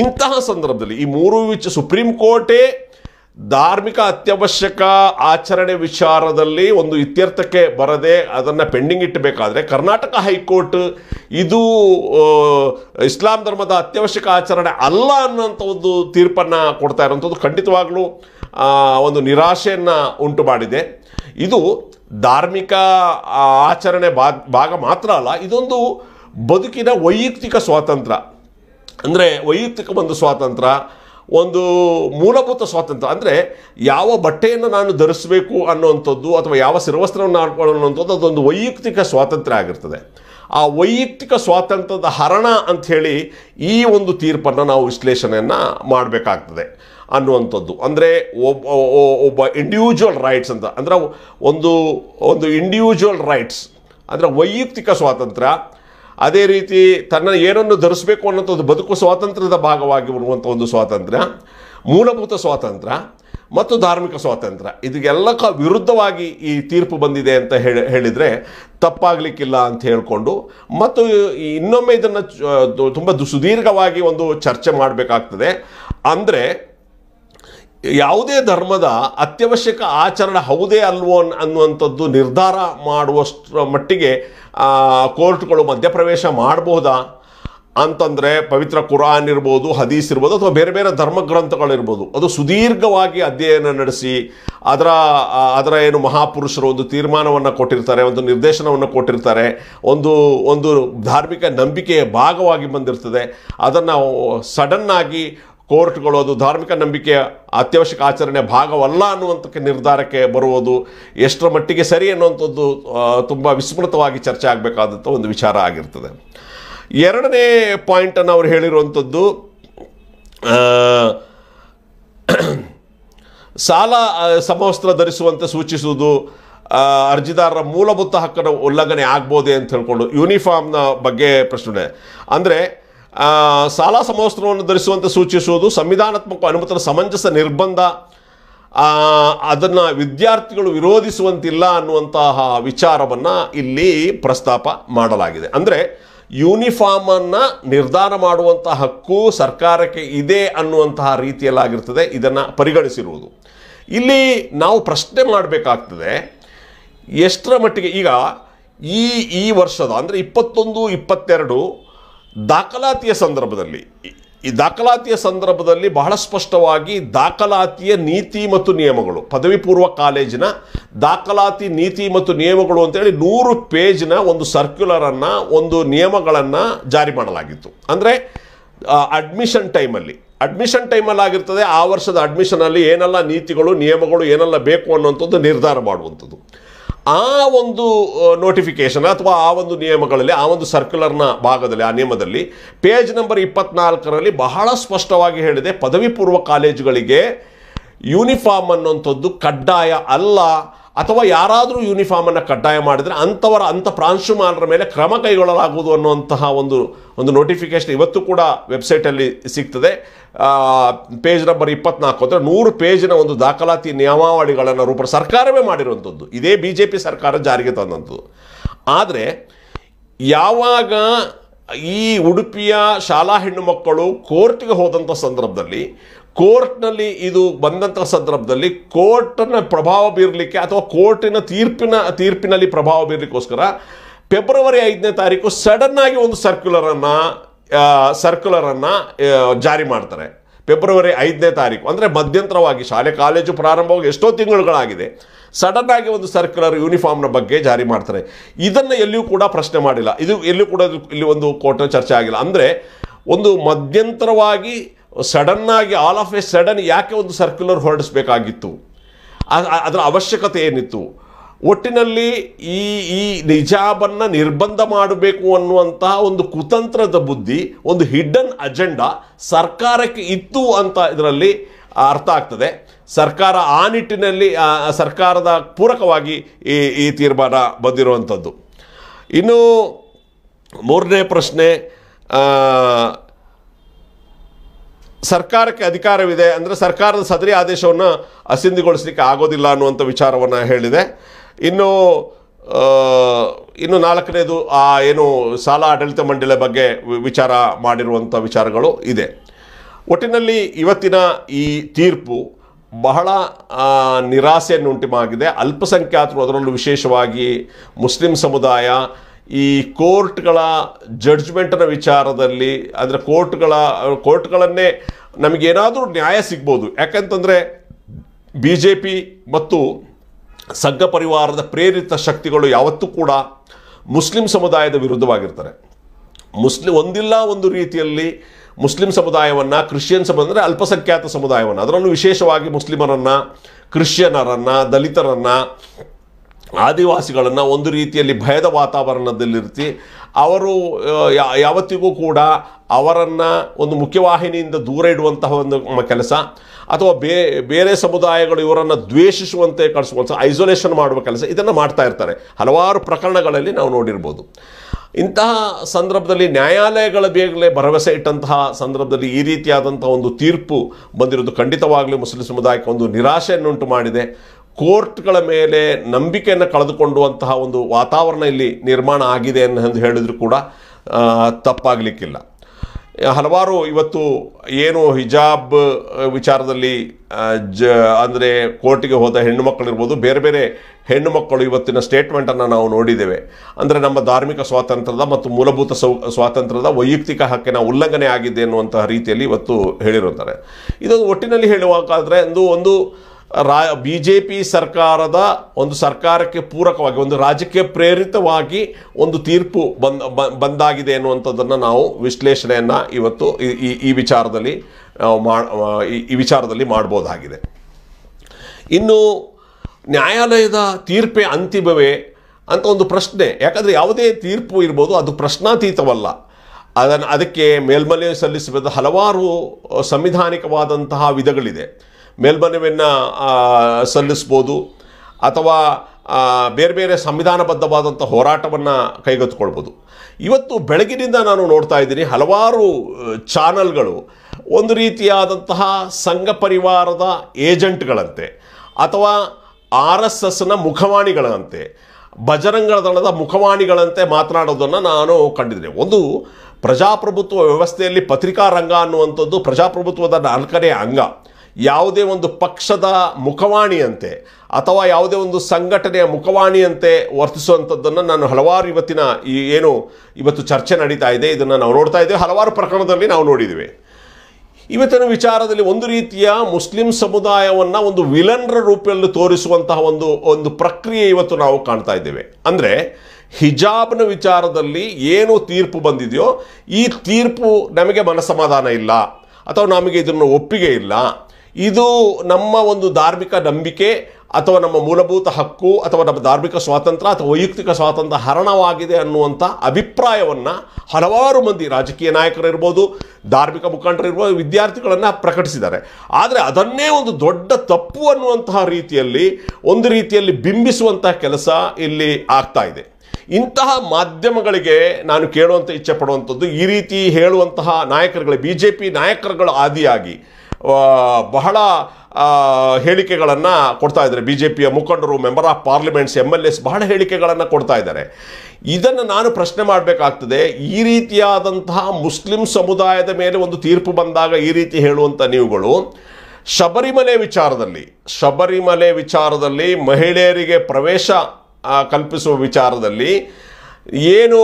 ಇಂತಹ ಸಂದರ್ಭದಲ್ಲಿ ಈ ಮೂರು ವಿಚ ಸುಪ್ರೀಂ ಕೋರ್ಟೇ ಧಾರ್ಮಿಕ ಅತ್ಯವಶ್ಯಕ ಆಚರಣೆ ವಿಚಾರದಲ್ಲಿ ಒಂದು ಇತ್ಯರ್ಥಕ್ಕೆ ಬರದೆ ಅದನ್ನು ಪೆಂಡಿಂಗ್ ಇಟ್ಟಬೇಕಾದ್ರೆ ಕರ್ನಾಟಕ ಹೈಕೋರ್ಟ್ ಇದು ಇಸ್ಲಾಂ ಧರ್ಮದ ಅತ್ಯವಶ್ಯಕ ಆಚರಣೆ ಅಲ್ಲ ಅನ್ನೋಂಥ ಒಂದು ತೀರ್ಪನ್ನು ಕೊಡ್ತಾ ಇರೋಂಥದ್ದು ಖಂಡಿತವಾಗ್ಲೂ ಒಂದು ನಿರಾಶೆಯನ್ನು ಉಂಟು ಮಾಡಿದೆ ಇದು ಧಾರ್ಮಿಕ ಆಚರಣೆ ಭಾಗ ಮಾತ್ರ ಅಲ್ಲ ಇದೊಂದು ಬದುಕಿನ ವೈಯಕ್ತಿಕ ಸ್ವಾತಂತ್ರ್ಯ ಅಂದರೆ ವೈಯಕ್ತಿಕ ಒಂದು ಸ್ವಾತಂತ್ರ್ಯ ಒಂದು ಮೂಲಭೂತ ಸ್ವಾತಂತ್ರ್ಯ ಅಂದರೆ ಯಾವ ಬಟ್ಟೆಯನ್ನು ನಾನು ಧರಿಸಬೇಕು ಅನ್ನುವಂಥದ್ದು ಅಥವಾ ಯಾವ ಶಿರವಸ್ತ್ರವನ್ನು ಹಾಕೊಳ್ಳೋಣ ಅನ್ನುವಂಥದ್ದು ಅದೊಂದು ವೈಯಕ್ತಿಕ ಸ್ವಾತಂತ್ರ್ಯ ಆಗಿರ್ತದೆ ಆ ವೈಯಕ್ತಿಕ ಸ್ವಾತಂತ್ರ್ಯದ ಹರಣ ಅಂಥೇಳಿ ಈ ಒಂದು ತೀರ್ಪನ್ನು ನಾವು ವಿಶ್ಲೇಷಣೆಯನ್ನು ಮಾಡಬೇಕಾಗ್ತದೆ ಅನ್ನುವಂಥದ್ದು ಅಂದರೆ ಒಬ್ಬ ಒಬ್ಬ ಇಂಡಿವಿಜುವಲ್ ರೈಟ್ಸ್ ಅಂತ ಅಂದರೆ ಒಂದು ಒಂದು ಇಂಡಿವಿಜುವಲ್ ರೈಟ್ಸ್ ಅಂದರೆ ವೈಯಕ್ತಿಕ ಸ್ವಾತಂತ್ರ್ಯ ಅದೇ ರೀತಿ ತನ್ನ ಏನನ್ನು ಧರಿಸಬೇಕು ಅನ್ನೋಂಥದ್ದು ಬದುಕು ಸ್ವಾತಂತ್ರ್ಯದ ಭಾಗವಾಗಿ ಬರುವಂಥ ಒಂದು ಸ್ವಾತಂತ್ರ್ಯ ಮೂಲಭೂತ ಸ್ವಾತಂತ್ರ್ಯ ಮತ್ತು ಧಾರ್ಮಿಕ ಸ್ವಾತಂತ್ರ್ಯ ಇದಕ್ಕೆಲ್ಲಕ್ಕ ವಿರುದ್ಧವಾಗಿ ಈ ತೀರ್ಪು ಬಂದಿದೆ ಅಂತ ಹೇಳಿ ಹೇಳಿದರೆ ತಪ್ಪಾಗಲಿಕ್ಕಿಲ್ಲ ಅಂತ ಹೇಳಿಕೊಂಡು ಮತ್ತು ಇನ್ನೊಮ್ಮೆ ಇದನ್ನು ತುಂಬ ಸುದೀರ್ಘವಾಗಿ ಒಂದು ಚರ್ಚೆ ಮಾಡಬೇಕಾಗ್ತದೆ ಅಂದರೆ ಯಾವುದೇ ಧರ್ಮದ ಅತ್ಯವಶ್ಯಕ ಆಚರಣೆ ಹೌದೇ ಅಲ್ವೋ ಅನ್ನುವಂಥದ್ದು ನಿರ್ಧಾರ ಮಾಡುವಷ್ಟರ ಮಟ್ಟಿಗೆ ಕೋರ್ಟ್ಗಳು ಮಧ್ಯಪ್ರವೇಶ ಮಾಡಬಹುದಾ ಅಂತಂದರೆ ಪವಿತ್ರ ಕುರಾನ್ ಇರ್ಬೋದು ಹದೀಸ್ ಇರ್ಬೋದು ಅಥವಾ ಬೇರೆ ಬೇರೆ ಧರ್ಮ ಗ್ರಂಥಗಳಿರ್ಬೋದು ಅದು ಸುದೀರ್ಘವಾಗಿ ಅಧ್ಯಯನ ನಡೆಸಿ ಅದರ ಅದರ ಏನು ಮಹಾಪುರುಷರು ಒಂದು ತೀರ್ಮಾನವನ್ನು ಕೊಟ್ಟಿರ್ತಾರೆ ಒಂದು ನಿರ್ದೇಶನವನ್ನು ಕೊಟ್ಟಿರ್ತಾರೆ ಒಂದು ಒಂದು ಧಾರ್ಮಿಕ ನಂಬಿಕೆಯ ಭಾಗವಾಗಿ ಬಂದಿರ್ತದೆ ಅದನ್ನು ಸಡನ್ನಾಗಿ ಕೋರ್ಟ್ಗಳು ಅದು ಧಾರ್ಮಿಕ ನಂಬಿಕೆಯ ಅತ್ಯವಶ್ಯಕ ಆಚರಣೆ ಭಾಗವಲ್ಲ ಅನ್ನುವಂಥಕ್ಕೆ ನಿರ್ಧಾರಕ್ಕೆ ಬರುವುದು ಎಷ್ಟರ ಮಟ್ಟಿಗೆ ಸರಿ ಅನ್ನುವಂಥದ್ದು ತುಂಬ ವಿಸ್ಮೃತವಾಗಿ ಚರ್ಚೆ ಆಗಬೇಕಾದಂಥ ಒಂದು ವಿಚಾರ ಆಗಿರ್ತದೆ ಎರಡನೇ ಪಾಯಿಂಟನ್ನು ಅವರು ಹೇಳಿರುವಂಥದ್ದು ಸಾಲ ಸಮವಸ್ತ್ರ ಧರಿಸುವಂತೆ ಸೂಚಿಸುವುದು ಅರ್ಜಿದಾರರ ಮೂಲಭೂತ ಹಕ್ಕನ್ನು ಉಲ್ಲಂಘನೆ ಆಗ್ಬೋದೆ ಅಂತ ಹೇಳ್ಕೊಂಡು ಯೂನಿಫಾರ್ಮ್ನ ಬಗ್ಗೆ ಪ್ರಶ್ನೆ ಅಂದರೆ ಶಾಲಾ ಸಮವಸ್ತ್ರವನ್ನು ಧರಿಸುವಂತೆ ಸೂಚಿಸುವುದು ಸಂವಿಧಾನಾತ್ಮಕ ಅನುಮತದ ಸಮಂಜಸ ನಿರ್ಬಂಧ ಅದನ್ನು ವಿದ್ಯಾರ್ಥಿಗಳು ವಿರೋಧಿಸುವಂತಿಲ್ಲ ಅನ್ನುವಂತಹ ವಿಚಾರವನ್ನು ಇಲ್ಲಿ ಪ್ರಸ್ತಾಪ ಮಾಡಲಾಗಿದೆ ಅಂದರೆ ಯೂನಿಫಾರ್ಮನ್ನು ನಿರ್ಧಾರ ಮಾಡುವಂತಹ ಹಕ್ಕು ಸರ್ಕಾರಕ್ಕೆ ಇದೆ ಅನ್ನುವಂತಹ ರೀತಿಯಲ್ಲಾಗಿರ್ತದೆ ಇದನ್ನು ಪರಿಗಣಿಸಿರುವುದು ಇಲ್ಲಿ ನಾವು ಪ್ರಶ್ನೆ ಮಾಡಬೇಕಾಗ್ತದೆ ಎಷ್ಟರ ಮಟ್ಟಿಗೆ ಈಗ ಈ ಈ ವರ್ಷದ ಅಂದರೆ ಇಪ್ಪತ್ತೊಂದು ಇಪ್ಪತ್ತೆರಡು ದಾಖಲಾತಿಯ ಸಂದರ್ಭದಲ್ಲಿ ಈ ದಾಖಲಾತಿಯ ಸಂದರ್ಭದಲ್ಲಿ ಬಹಳ ಸ್ಪಷ್ಟವಾಗಿ ದಾಖಲಾತಿಯ ನೀತಿ ಮತ್ತು ನಿಯಮಗಳು ಪದವಿ ಪೂರ್ವ ಕಾಲೇಜಿನ ದಾಖಲಾತಿ ನೀತಿ ಮತ್ತು ನಿಯಮಗಳು ಅಂತೇಳಿ ನೂರು ಪೇಜ್ನ ಒಂದು ಸರ್ಕ್ಯುಲರನ್ನು ಒಂದು ನಿಯಮಗಳನ್ನು ಜಾರಿ ಮಾಡಲಾಗಿತ್ತು ಅಂದರೆ ಅಡ್ಮಿಷನ್ ಟೈಮಲ್ಲಿ ಅಡ್ಮಿಷನ್ ಟೈಮಲ್ಲಿ ಆಗಿರ್ತದೆ ಆ ವರ್ಷದ ಅಡ್ಮಿಷನಲ್ಲಿ ಏನೆಲ್ಲ ನೀತಿಗಳು ನಿಯಮಗಳು ಏನೆಲ್ಲ ಬೇಕು ಅನ್ನೋಂಥದ್ದು ನಿರ್ಧಾರ ಮಾಡುವಂಥದ್ದು ಆ ಒಂದು ನೋಟಿಫಿಕೇಷನ್ ಅಥವಾ ಆ ಒಂದು ನಿಯಮಗಳಲ್ಲಿ ಆ ಒಂದು ಸರ್ಕ್ಯುಲರ್ನ ಭಾಗದಲ್ಲಿ ಆ ನಿಯಮದಲ್ಲಿ ಪೇಜ್ ನಂಬರ್ ಇಪ್ಪತ್ನಾಲ್ಕರಲ್ಲಿ ಬಹಳ ಸ್ಪಷ್ಟವಾಗಿ ಹೇಳಿದೆ ಪದವಿ ಪೂರ್ವ ಕಾಲೇಜುಗಳಿಗೆ ಯೂನಿಫಾರ್ಮ್ ಅನ್ನುವಂಥದ್ದು ಕಡ್ಡಾಯ ಅಲ್ಲ ಅಥವಾ ಯಾರಾದರೂ ಯೂನಿಫಾರ್ಮನ್ನು ಕಡ್ಡಾಯ ಮಾಡಿದರೆ ಅಂಥವರ ಅಂಥ ಪ್ರಾಂಶುಮಾನರ ಮೇಲೆ ಕ್ರಮ ಕೈಗೊಳ್ಳಲಾಗುವುದು ಅನ್ನುವಂತಹ ಒಂದು ಒಂದು ನೋಟಿಫಿಕೇಶನ್ ಇವತ್ತು ಕೂಡ ವೆಬ್ಸೈಟಲ್ಲಿ ಸಿಗ್ತದೆ ಪೇಜ್ ನಂಬರ್ ಇಪ್ಪತ್ನಾಲ್ಕು ಅಂದರೆ ನೂರು ಪೇಜಿನ ಒಂದು ದಾಖಲಾತಿ ನಿಯಮಾವಳಿಗಳನ್ನು ರೂಪ ಸರ್ಕಾರವೇ ಮಾಡಿರುವಂಥದ್ದು ಇದೇ ಬಿ ಜೆ ಪಿ ಸರ್ಕಾರ ಜಾರಿಗೆ ತಂದಂಥದ್ದು ಆದರೆ ಯಾವಾಗ ಈ ಉಡುಪಿಯ ಶಾಲಾ ಹೆಣ್ಣು ಮಕ್ಕಳು ಕೋರ್ಟ್ಗೆ ಹೋದಂಥ ಸಂದರ್ಭದಲ್ಲಿ ಕೋರ್ಟ್ನಲ್ಲಿ ಇದು ಬಂದಂಥ ಸಂದರ್ಭದಲ್ಲಿ ಕೋರ್ಟನ್ನು ಪ್ರಭಾವ ಬೀರಲಿಕ್ಕೆ ಅಥವಾ ಕೋರ್ಟಿನ ತೀರ್ಪಿನ ತೀರ್ಪಿನಲ್ಲಿ ಪ್ರಭಾವ ಬೀರಲಿಕ್ಕೋಸ್ಕರ ಫೆಬ್ರವರಿ ಐದನೇ ತಾರೀಕು ಸಡನ್ನಾಗಿ ಒಂದು ಸರ್ಕ್ಯುಲರನ್ನು ಸರ್ಕ್ಯುಲರನ್ನು ಜಾರಿ ಮಾಡ್ತಾರೆ ಫೆಬ್ರವರಿ ಐದನೇ ತಾರೀಕು ಅಂದರೆ ಮಧ್ಯಂತರವಾಗಿ ಶಾಲೆ ಕಾಲೇಜು ಪ್ರಾರಂಭವಾಗಿ ಎಷ್ಟೋ ತಿಂಗಳುಗಳಾಗಿದೆ ಸಡನ್ನಾಗಿ ಒಂದು ಸರ್ಕ್ಯುಲರ್ ಯೂನಿಫಾರ್ಮ್ನ ಬಗ್ಗೆ ಜಾರಿ ಮಾಡ್ತಾರೆ ಇದನ್ನು ಎಲ್ಲಿಯೂ ಕೂಡ ಪ್ರಶ್ನೆ ಮಾಡಿಲ್ಲ ಇದು ಎಲ್ಲೂ ಕೂಡ ಇಲ್ಲಿ ಒಂದು ಕೋರ್ಟ್ನ ಚರ್ಚೆ ಆಗಿಲ್ಲ ಅಂದರೆ ಒಂದು ಮಧ್ಯಂತರವಾಗಿ ಸಡನ್ನಾಗಿ ಆಲ್ ಆಫ್ ಎ ಸಡನ್ ಯಾಕೆ ಒಂದು ಸರ್ಕ್ಯುಲರ್ ಹೊರಡಿಸಬೇಕಾಗಿತ್ತು ಅದರ ಅವಶ್ಯಕತೆ ಏನಿತ್ತು ಒಟ್ಟಿನಲ್ಲಿ ಈ ಈ ನಿಜಾಬನ್ನು ನಿರ್ಬಂಧ ಮಾಡಬೇಕು ಅನ್ನುವಂತಹ ಒಂದು ಕುತಂತ್ರದ ಬುದ್ಧಿ ಒಂದು ಹಿಡ್ಡನ್ ಅಜೆಂಡಾ ಸರ್ಕಾರಕ್ಕೆ ಇತ್ತು ಅಂತ ಇದರಲ್ಲಿ ಅರ್ಥ ಆಗ್ತದೆ ಸರ್ಕಾರ ಆ ನಿಟ್ಟಿನಲ್ಲಿ ಸರ್ಕಾರದ ಪೂರಕವಾಗಿ ಈ ಈ ತೀರ್ಮಾನ ಬಂದಿರುವಂಥದ್ದು ಇನ್ನು ಮೂರನೇ ಪ್ರಶ್ನೆ ಸರ್ಕಾರಕ್ಕೆ ಅಧಿಕಾರವಿದೆ ಅಂದರೆ ಸರ್ಕಾರದ ಸದರಿ ಆದೇಶವನ್ನು ಅಸಿಂಧಿಗೊಳಿಸಲಿಕ್ಕೆ ಆಗೋದಿಲ್ಲ ಅನ್ನುವಂಥ ವಿಚಾರವನ್ನು ಹೇಳಿದೆ ಇನ್ನು ಇನ್ನು ನಾಲ್ಕನೇದು ಆ ಏನು ಸಾಲ ಆಡಳಿತ ಮಂಡಳಿಯ ಬಗ್ಗೆ ವಿಚಾರ ಮಾಡಿರುವಂಥ ವಿಚಾರಗಳು ಇದೆ ಒಟ್ಟಿನಲ್ಲಿ ಇವತ್ತಿನ ಈ ತೀರ್ಪು ಬಹಳ ಉಂಟು ಮಾಡಿದೆ ಅಲ್ಪಸಂಖ್ಯಾತರು ಅದರಲ್ಲೂ ವಿಶೇಷವಾಗಿ ಮುಸ್ಲಿಂ ಸಮುದಾಯ ಈ ಕೋರ್ಟ್ಗಳ ಜಡ್ಜ್ಮೆಂಟ್ನ ವಿಚಾರದಲ್ಲಿ ಅಂದರೆ ಕೋರ್ಟ್ಗಳ ಕೋರ್ಟ್ಗಳನ್ನೇ ನಮಗೇನಾದರೂ ನ್ಯಾಯ ಸಿಗ್ಬೋದು ಯಾಕಂತಂದರೆ ಬಿ ಜೆ ಪಿ ಮತ್ತು ಸಂಘ ಪರಿವಾರದ ಪ್ರೇರಿತ ಶಕ್ತಿಗಳು ಯಾವತ್ತೂ ಕೂಡ ಮುಸ್ಲಿಂ ಸಮುದಾಯದ ವಿರುದ್ಧವಾಗಿರ್ತಾರೆ ಮುಸ್ಲಿಂ ಒಂದಿಲ್ಲ ಒಂದು ರೀತಿಯಲ್ಲಿ ಮುಸ್ಲಿಂ ಸಮುದಾಯವನ್ನು ಕ್ರಿಶ್ಚಿಯನ್ ಸಮುದಾಯ ಅಂದರೆ ಅಲ್ಪಸಂಖ್ಯಾತ ಸಮುದಾಯವನ್ನು ಅದರಲ್ಲೂ ವಿಶೇಷವಾಗಿ ಮುಸ್ಲಿಮರನ್ನು ಕ್ರಿಶ್ಚಿಯನರನ್ನು ದಲಿತರನ್ನು ಆದಿವಾಸಿಗಳನ್ನು ಒಂದು ರೀತಿಯಲ್ಲಿ ಭಯದ ವಾತಾವರಣದಲ್ಲಿರ್ತಿ ಅವರು ಯಾವತ್ತಿಗೂ ಕೂಡ ಅವರನ್ನು ಒಂದು ಮುಖ್ಯವಾಹಿನಿಯಿಂದ ದೂರ ಇಡುವಂತಹ ಒಂದು ಕೆಲಸ ಅಥವಾ ಬೇ ಬೇರೆ ಸಮುದಾಯಗಳು ಇವರನ್ನು ದ್ವೇಷಿಸುವಂತೆ ಕಳಿಸುವಂಥ ಐಸೋಲೇಷನ್ ಮಾಡುವ ಕೆಲಸ ಇದನ್ನು ಮಾಡ್ತಾ ಇರ್ತಾರೆ ಹಲವಾರು ಪ್ರಕರಣಗಳಲ್ಲಿ ನಾವು ನೋಡಿರ್ಬೋದು ಇಂತಹ ಸಂದರ್ಭದಲ್ಲಿ ನ್ಯಾಯಾಲಯಗಳ ಬೇಗಲೇ ಭರವಸೆ ಇಟ್ಟಂತಹ ಸಂದರ್ಭದಲ್ಲಿ ಈ ರೀತಿಯಾದಂಥ ಒಂದು ತೀರ್ಪು ಬಂದಿರೋದು ಖಂಡಿತವಾಗಲೂ ಮುಸ್ಲಿಂ ಸಮುದಾಯಕ್ಕೆ ಒಂದು ನಿರಾಶೆಯನ್ನುಂಟು ಮಾಡಿದೆ ಕೋರ್ಟ್ಗಳ ಮೇಲೆ ನಂಬಿಕೆಯನ್ನು ಕಳೆದುಕೊಂಡುವಂತಹ ಒಂದು ವಾತಾವರಣ ಇಲ್ಲಿ ನಿರ್ಮಾಣ ಆಗಿದೆ ಎಂದು ಹೇಳಿದ್ರು ಕೂಡ ತಪ್ಪಾಗಲಿಕ್ಕಿಲ್ಲ ಹಲವಾರು ಇವತ್ತು ಏನು ಹಿಜಾಬ್ ವಿಚಾರದಲ್ಲಿ ಜ ಅಂದರೆ ಕೋರ್ಟಿಗೆ ಹೋದ ಹೆಣ್ಣು ಮಕ್ಕಳಿರ್ಬೋದು ಬೇರೆ ಬೇರೆ ಹೆಣ್ಣು ಮಕ್ಕಳು ಇವತ್ತಿನ ಸ್ಟೇಟ್ಮೆಂಟನ್ನು ನಾವು ನೋಡಿದ್ದೇವೆ ಅಂದರೆ ನಮ್ಮ ಧಾರ್ಮಿಕ ಸ್ವಾತಂತ್ರ್ಯದ ಮತ್ತು ಮೂಲಭೂತ ಸೌ ಸ್ವಾತಂತ್ರ್ಯದ ವೈಯಕ್ತಿಕ ಹಕ್ಕಿನ ಉಲ್ಲಂಘನೆ ಆಗಿದೆ ಅನ್ನುವಂತಹ ರೀತಿಯಲ್ಲಿ ಇವತ್ತು ಹೇಳಿರುತ್ತಾರೆ ಇದೊಂದು ಒಟ್ಟಿನಲ್ಲಿ ಹೇಳುವಾಗಾದರೆ ಒಂದು ಒಂದು ರಾ ಬಿ ಜೆ ಪಿ ಸರ್ಕಾರದ ಒಂದು ಸರ್ಕಾರಕ್ಕೆ ಪೂರಕವಾಗಿ ಒಂದು ರಾಜಕೀಯ ಪ್ರೇರಿತವಾಗಿ ಒಂದು ತೀರ್ಪು ಬಂದ ಬಂದಾಗಿದೆ ಅನ್ನುವಂಥದ್ದನ್ನು ನಾವು ವಿಶ್ಲೇಷಣೆಯನ್ನು ಇವತ್ತು ಈ ಈ ವಿಚಾರದಲ್ಲಿ ಈ ವಿಚಾರದಲ್ಲಿ ಮಾಡ್ಬೋದಾಗಿದೆ ಇನ್ನು ನ್ಯಾಯಾಲಯದ ತೀರ್ಪೇ ಅಂತಿಮವೇ ಅಂತ ಒಂದು ಪ್ರಶ್ನೆ ಯಾಕಂದರೆ ಯಾವುದೇ ತೀರ್ಪು ಇರ್ಬೋದು ಅದು ಪ್ರಶ್ನಾತೀತವಲ್ಲ ಅದನ್ನು ಅದಕ್ಕೆ ಮೇಲ್ಮನೆ ಸಲ್ಲಿಸಬೇಕಾದ ಹಲವಾರು ಸಂವಿಧಾನಿಕವಾದಂತಹ ವಿಧಗಳಿದೆ ಮೇಲ್ಮನವಿಯನ್ನು ಸಲ್ಲಿಸ್ಬೋದು ಅಥವಾ ಬೇರೆ ಬೇರೆ ಸಂವಿಧಾನಬದ್ಧವಾದಂಥ ಹೋರಾಟವನ್ನು ಕೈಗೆತ್ತಿಕೊಳ್ಬೋದು ಇವತ್ತು ಬೆಳಗಿನಿಂದ ನಾನು ನೋಡ್ತಾ ಇದ್ದೀನಿ ಹಲವಾರು ಚಾನಲ್ಗಳು ಒಂದು ರೀತಿಯಾದಂತಹ ಸಂಘ ಪರಿವಾರದ ಏಜೆಂಟ್ಗಳಂತೆ ಅಥವಾ ಆರ್ ಎಸ್ ಎಸ್ನ ಮುಖವಾಣಿಗಳಂತೆ ಭಜರಂಗ ದಳದ ಮುಖವಾಣಿಗಳಂತೆ ಮಾತನಾಡೋದನ್ನು ನಾನು ಕಂಡಿದ್ದೇನೆ ಒಂದು ಪ್ರಜಾಪ್ರಭುತ್ವ ವ್ಯವಸ್ಥೆಯಲ್ಲಿ ಪತ್ರಿಕಾ ರಂಗ ಅನ್ನುವಂಥದ್ದು ಪ್ರಜಾಪ್ರಭುತ್ವದ ನಾಲ್ಕನೇ ಅಂಗ ಯಾವುದೇ ಒಂದು ಪಕ್ಷದ ಮುಖವಾಣಿಯಂತೆ ಅಥವಾ ಯಾವುದೇ ಒಂದು ಸಂಘಟನೆಯ ಮುಖವಾಣಿಯಂತೆ ವರ್ತಿಸುವಂಥದ್ದನ್ನು ನಾನು ಹಲವಾರು ಇವತ್ತಿನ ಈ ಏನು ಇವತ್ತು ಚರ್ಚೆ ನಡೀತಾ ಇದೆ ಇದನ್ನು ನಾವು ನೋಡ್ತಾ ಇದ್ದೇವೆ ಹಲವಾರು ಪ್ರಕರಣದಲ್ಲಿ ನಾವು ನೋಡಿದ್ದೇವೆ ಇವತ್ತಿನ ವಿಚಾರದಲ್ಲಿ ಒಂದು ರೀತಿಯ ಮುಸ್ಲಿಂ ಸಮುದಾಯವನ್ನು ಒಂದು ವಿಲನ್ರ ರೂಪದಲ್ಲಿ ತೋರಿಸುವಂತಹ ಒಂದು ಒಂದು ಪ್ರಕ್ರಿಯೆ ಇವತ್ತು ನಾವು ಕಾಣ್ತಾ ಇದ್ದೇವೆ ಅಂದರೆ ಹಿಜಾಬ್ನ ವಿಚಾರದಲ್ಲಿ ಏನು ತೀರ್ಪು ಬಂದಿದೆಯೋ ಈ ತೀರ್ಪು ನಮಗೆ ಮನಸಮಾಧಾನ ಇಲ್ಲ ಅಥವಾ ನಮಗೆ ಇದನ್ನು ಒಪ್ಪಿಗೆ ಇಲ್ಲ ಇದು ನಮ್ಮ ಒಂದು ಧಾರ್ಮಿಕ ನಂಬಿಕೆ ಅಥವಾ ನಮ್ಮ ಮೂಲಭೂತ ಹಕ್ಕು ಅಥವಾ ನಮ್ಮ ಧಾರ್ಮಿಕ ಸ್ವಾತಂತ್ರ್ಯ ಅಥವಾ ವೈಯಕ್ತಿಕ ಸ್ವಾತಂತ್ರ್ಯ ಹರಣವಾಗಿದೆ ಅನ್ನುವಂಥ ಅಭಿಪ್ರಾಯವನ್ನು ಹಲವಾರು ಮಂದಿ ರಾಜಕೀಯ ನಾಯಕರಿರ್ಬೋದು ಧಾರ್ಮಿಕ ಮುಖಂಡರಿರ್ಬೋದು ವಿದ್ಯಾರ್ಥಿಗಳನ್ನು ಪ್ರಕಟಿಸಿದ್ದಾರೆ ಆದರೆ ಅದನ್ನೇ ಒಂದು ದೊಡ್ಡ ತಪ್ಪು ಅನ್ನುವಂತಹ ರೀತಿಯಲ್ಲಿ ಒಂದು ರೀತಿಯಲ್ಲಿ ಬಿಂಬಿಸುವಂತಹ ಕೆಲಸ ಇಲ್ಲಿ ಆಗ್ತಾ ಇದೆ ಇಂತಹ ಮಾಧ್ಯಮಗಳಿಗೆ ನಾನು ಕೇಳುವಂಥ ಇಚ್ಛೆ ಪಡುವಂಥದ್ದು ಈ ರೀತಿ ಹೇಳುವಂತಹ ನಾಯಕರುಗಳೇ ಬಿ ಜೆ ಪಿ ನಾಯಕರುಗಳ ಆದಿಯಾಗಿ ಬಹಳ ಹೇಳಿಕೆಗಳನ್ನು ಕೊಡ್ತಾ ಇದ್ದಾರೆ ಬಿ ಜೆ ಪಿಯ ಮುಖಂಡರು member of parliaments M L S ಬಹಳ ಹೇಳಿಕೆಗಳನ್ನು ಕೊಡ್ತಾ ಇದ್ದಾರೆ ಇದನ್ನು ನಾನು ಪ್ರಶ್ನೆ ಮಾಡಬೇಕಾಗ್ತದೆ ಈ ರೀತಿಯಾದಂತಹ ಮುಸ್ಲಿಂ ಸಮುದಾಯದ ಮೇಲೆ ಒಂದು ತೀರ್ಪು ಬಂದಾಗ ಈ ರೀತಿ ಹೇಳುವಂಥ ನೀವುಗಳು ಶಬರಿಮಲೆ ವಿಚಾರದಲ್ಲಿ ಶಬರಿಮಲೆ ವಿಚಾರದಲ್ಲಿ ಮಹಿಳೆಯರಿಗೆ ಪ್ರವೇಶ ಕಲ್ಪಿಸುವ ವಿಚಾರದಲ್ಲಿ ಏನು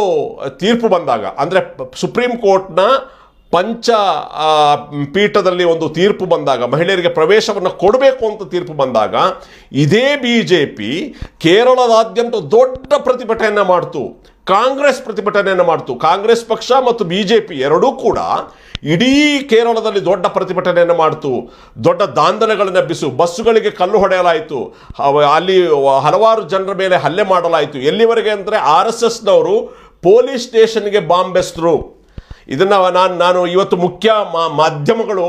ತೀರ್ಪು ಬಂದಾಗ ಅಂದರೆ ಸುಪ್ರೀಂ ಕೋರ್ಟ್ನ ಪಂಚ ಪೀಠದಲ್ಲಿ ಒಂದು ತೀರ್ಪು ಬಂದಾಗ ಮಹಿಳೆಯರಿಗೆ ಪ್ರವೇಶವನ್ನು ಕೊಡಬೇಕು ಅಂತ ತೀರ್ಪು ಬಂದಾಗ ಇದೇ ಬಿ ಜೆ ಪಿ ಕೇರಳದಾದ್ಯಂತ ದೊಡ್ಡ ಪ್ರತಿಭಟನೆಯನ್ನು ಮಾಡ್ತು ಕಾಂಗ್ರೆಸ್ ಪ್ರತಿಭಟನೆಯನ್ನು ಮಾಡ್ತು ಕಾಂಗ್ರೆಸ್ ಪಕ್ಷ ಮತ್ತು ಬಿ ಜೆ ಪಿ ಎರಡೂ ಕೂಡ ಇಡೀ ಕೇರಳದಲ್ಲಿ ದೊಡ್ಡ ಪ್ರತಿಭಟನೆಯನ್ನು ಮಾಡ್ತು ದೊಡ್ಡ ದಾಂಧಲೆಗಳನ್ನು ಬಿಸಿ ಬಸ್ಸುಗಳಿಗೆ ಕಲ್ಲು ಹೊಡೆಯಲಾಯಿತು ಅಲ್ಲಿ ಹಲವಾರು ಜನರ ಮೇಲೆ ಹಲ್ಲೆ ಮಾಡಲಾಯಿತು ಎಲ್ಲಿವರೆಗೆ ಅಂದರೆ ಆರ್ ಎಸ್ ಎಸ್ನವರು ಪೊಲೀಸ್ ಸ್ಟೇಷನ್ಗೆ ಬಾಂಬ್ ಎಸರು ಇದನ್ನು ನಾನು ನಾನು ಇವತ್ತು ಮುಖ್ಯ ಮಾಧ್ಯಮಗಳು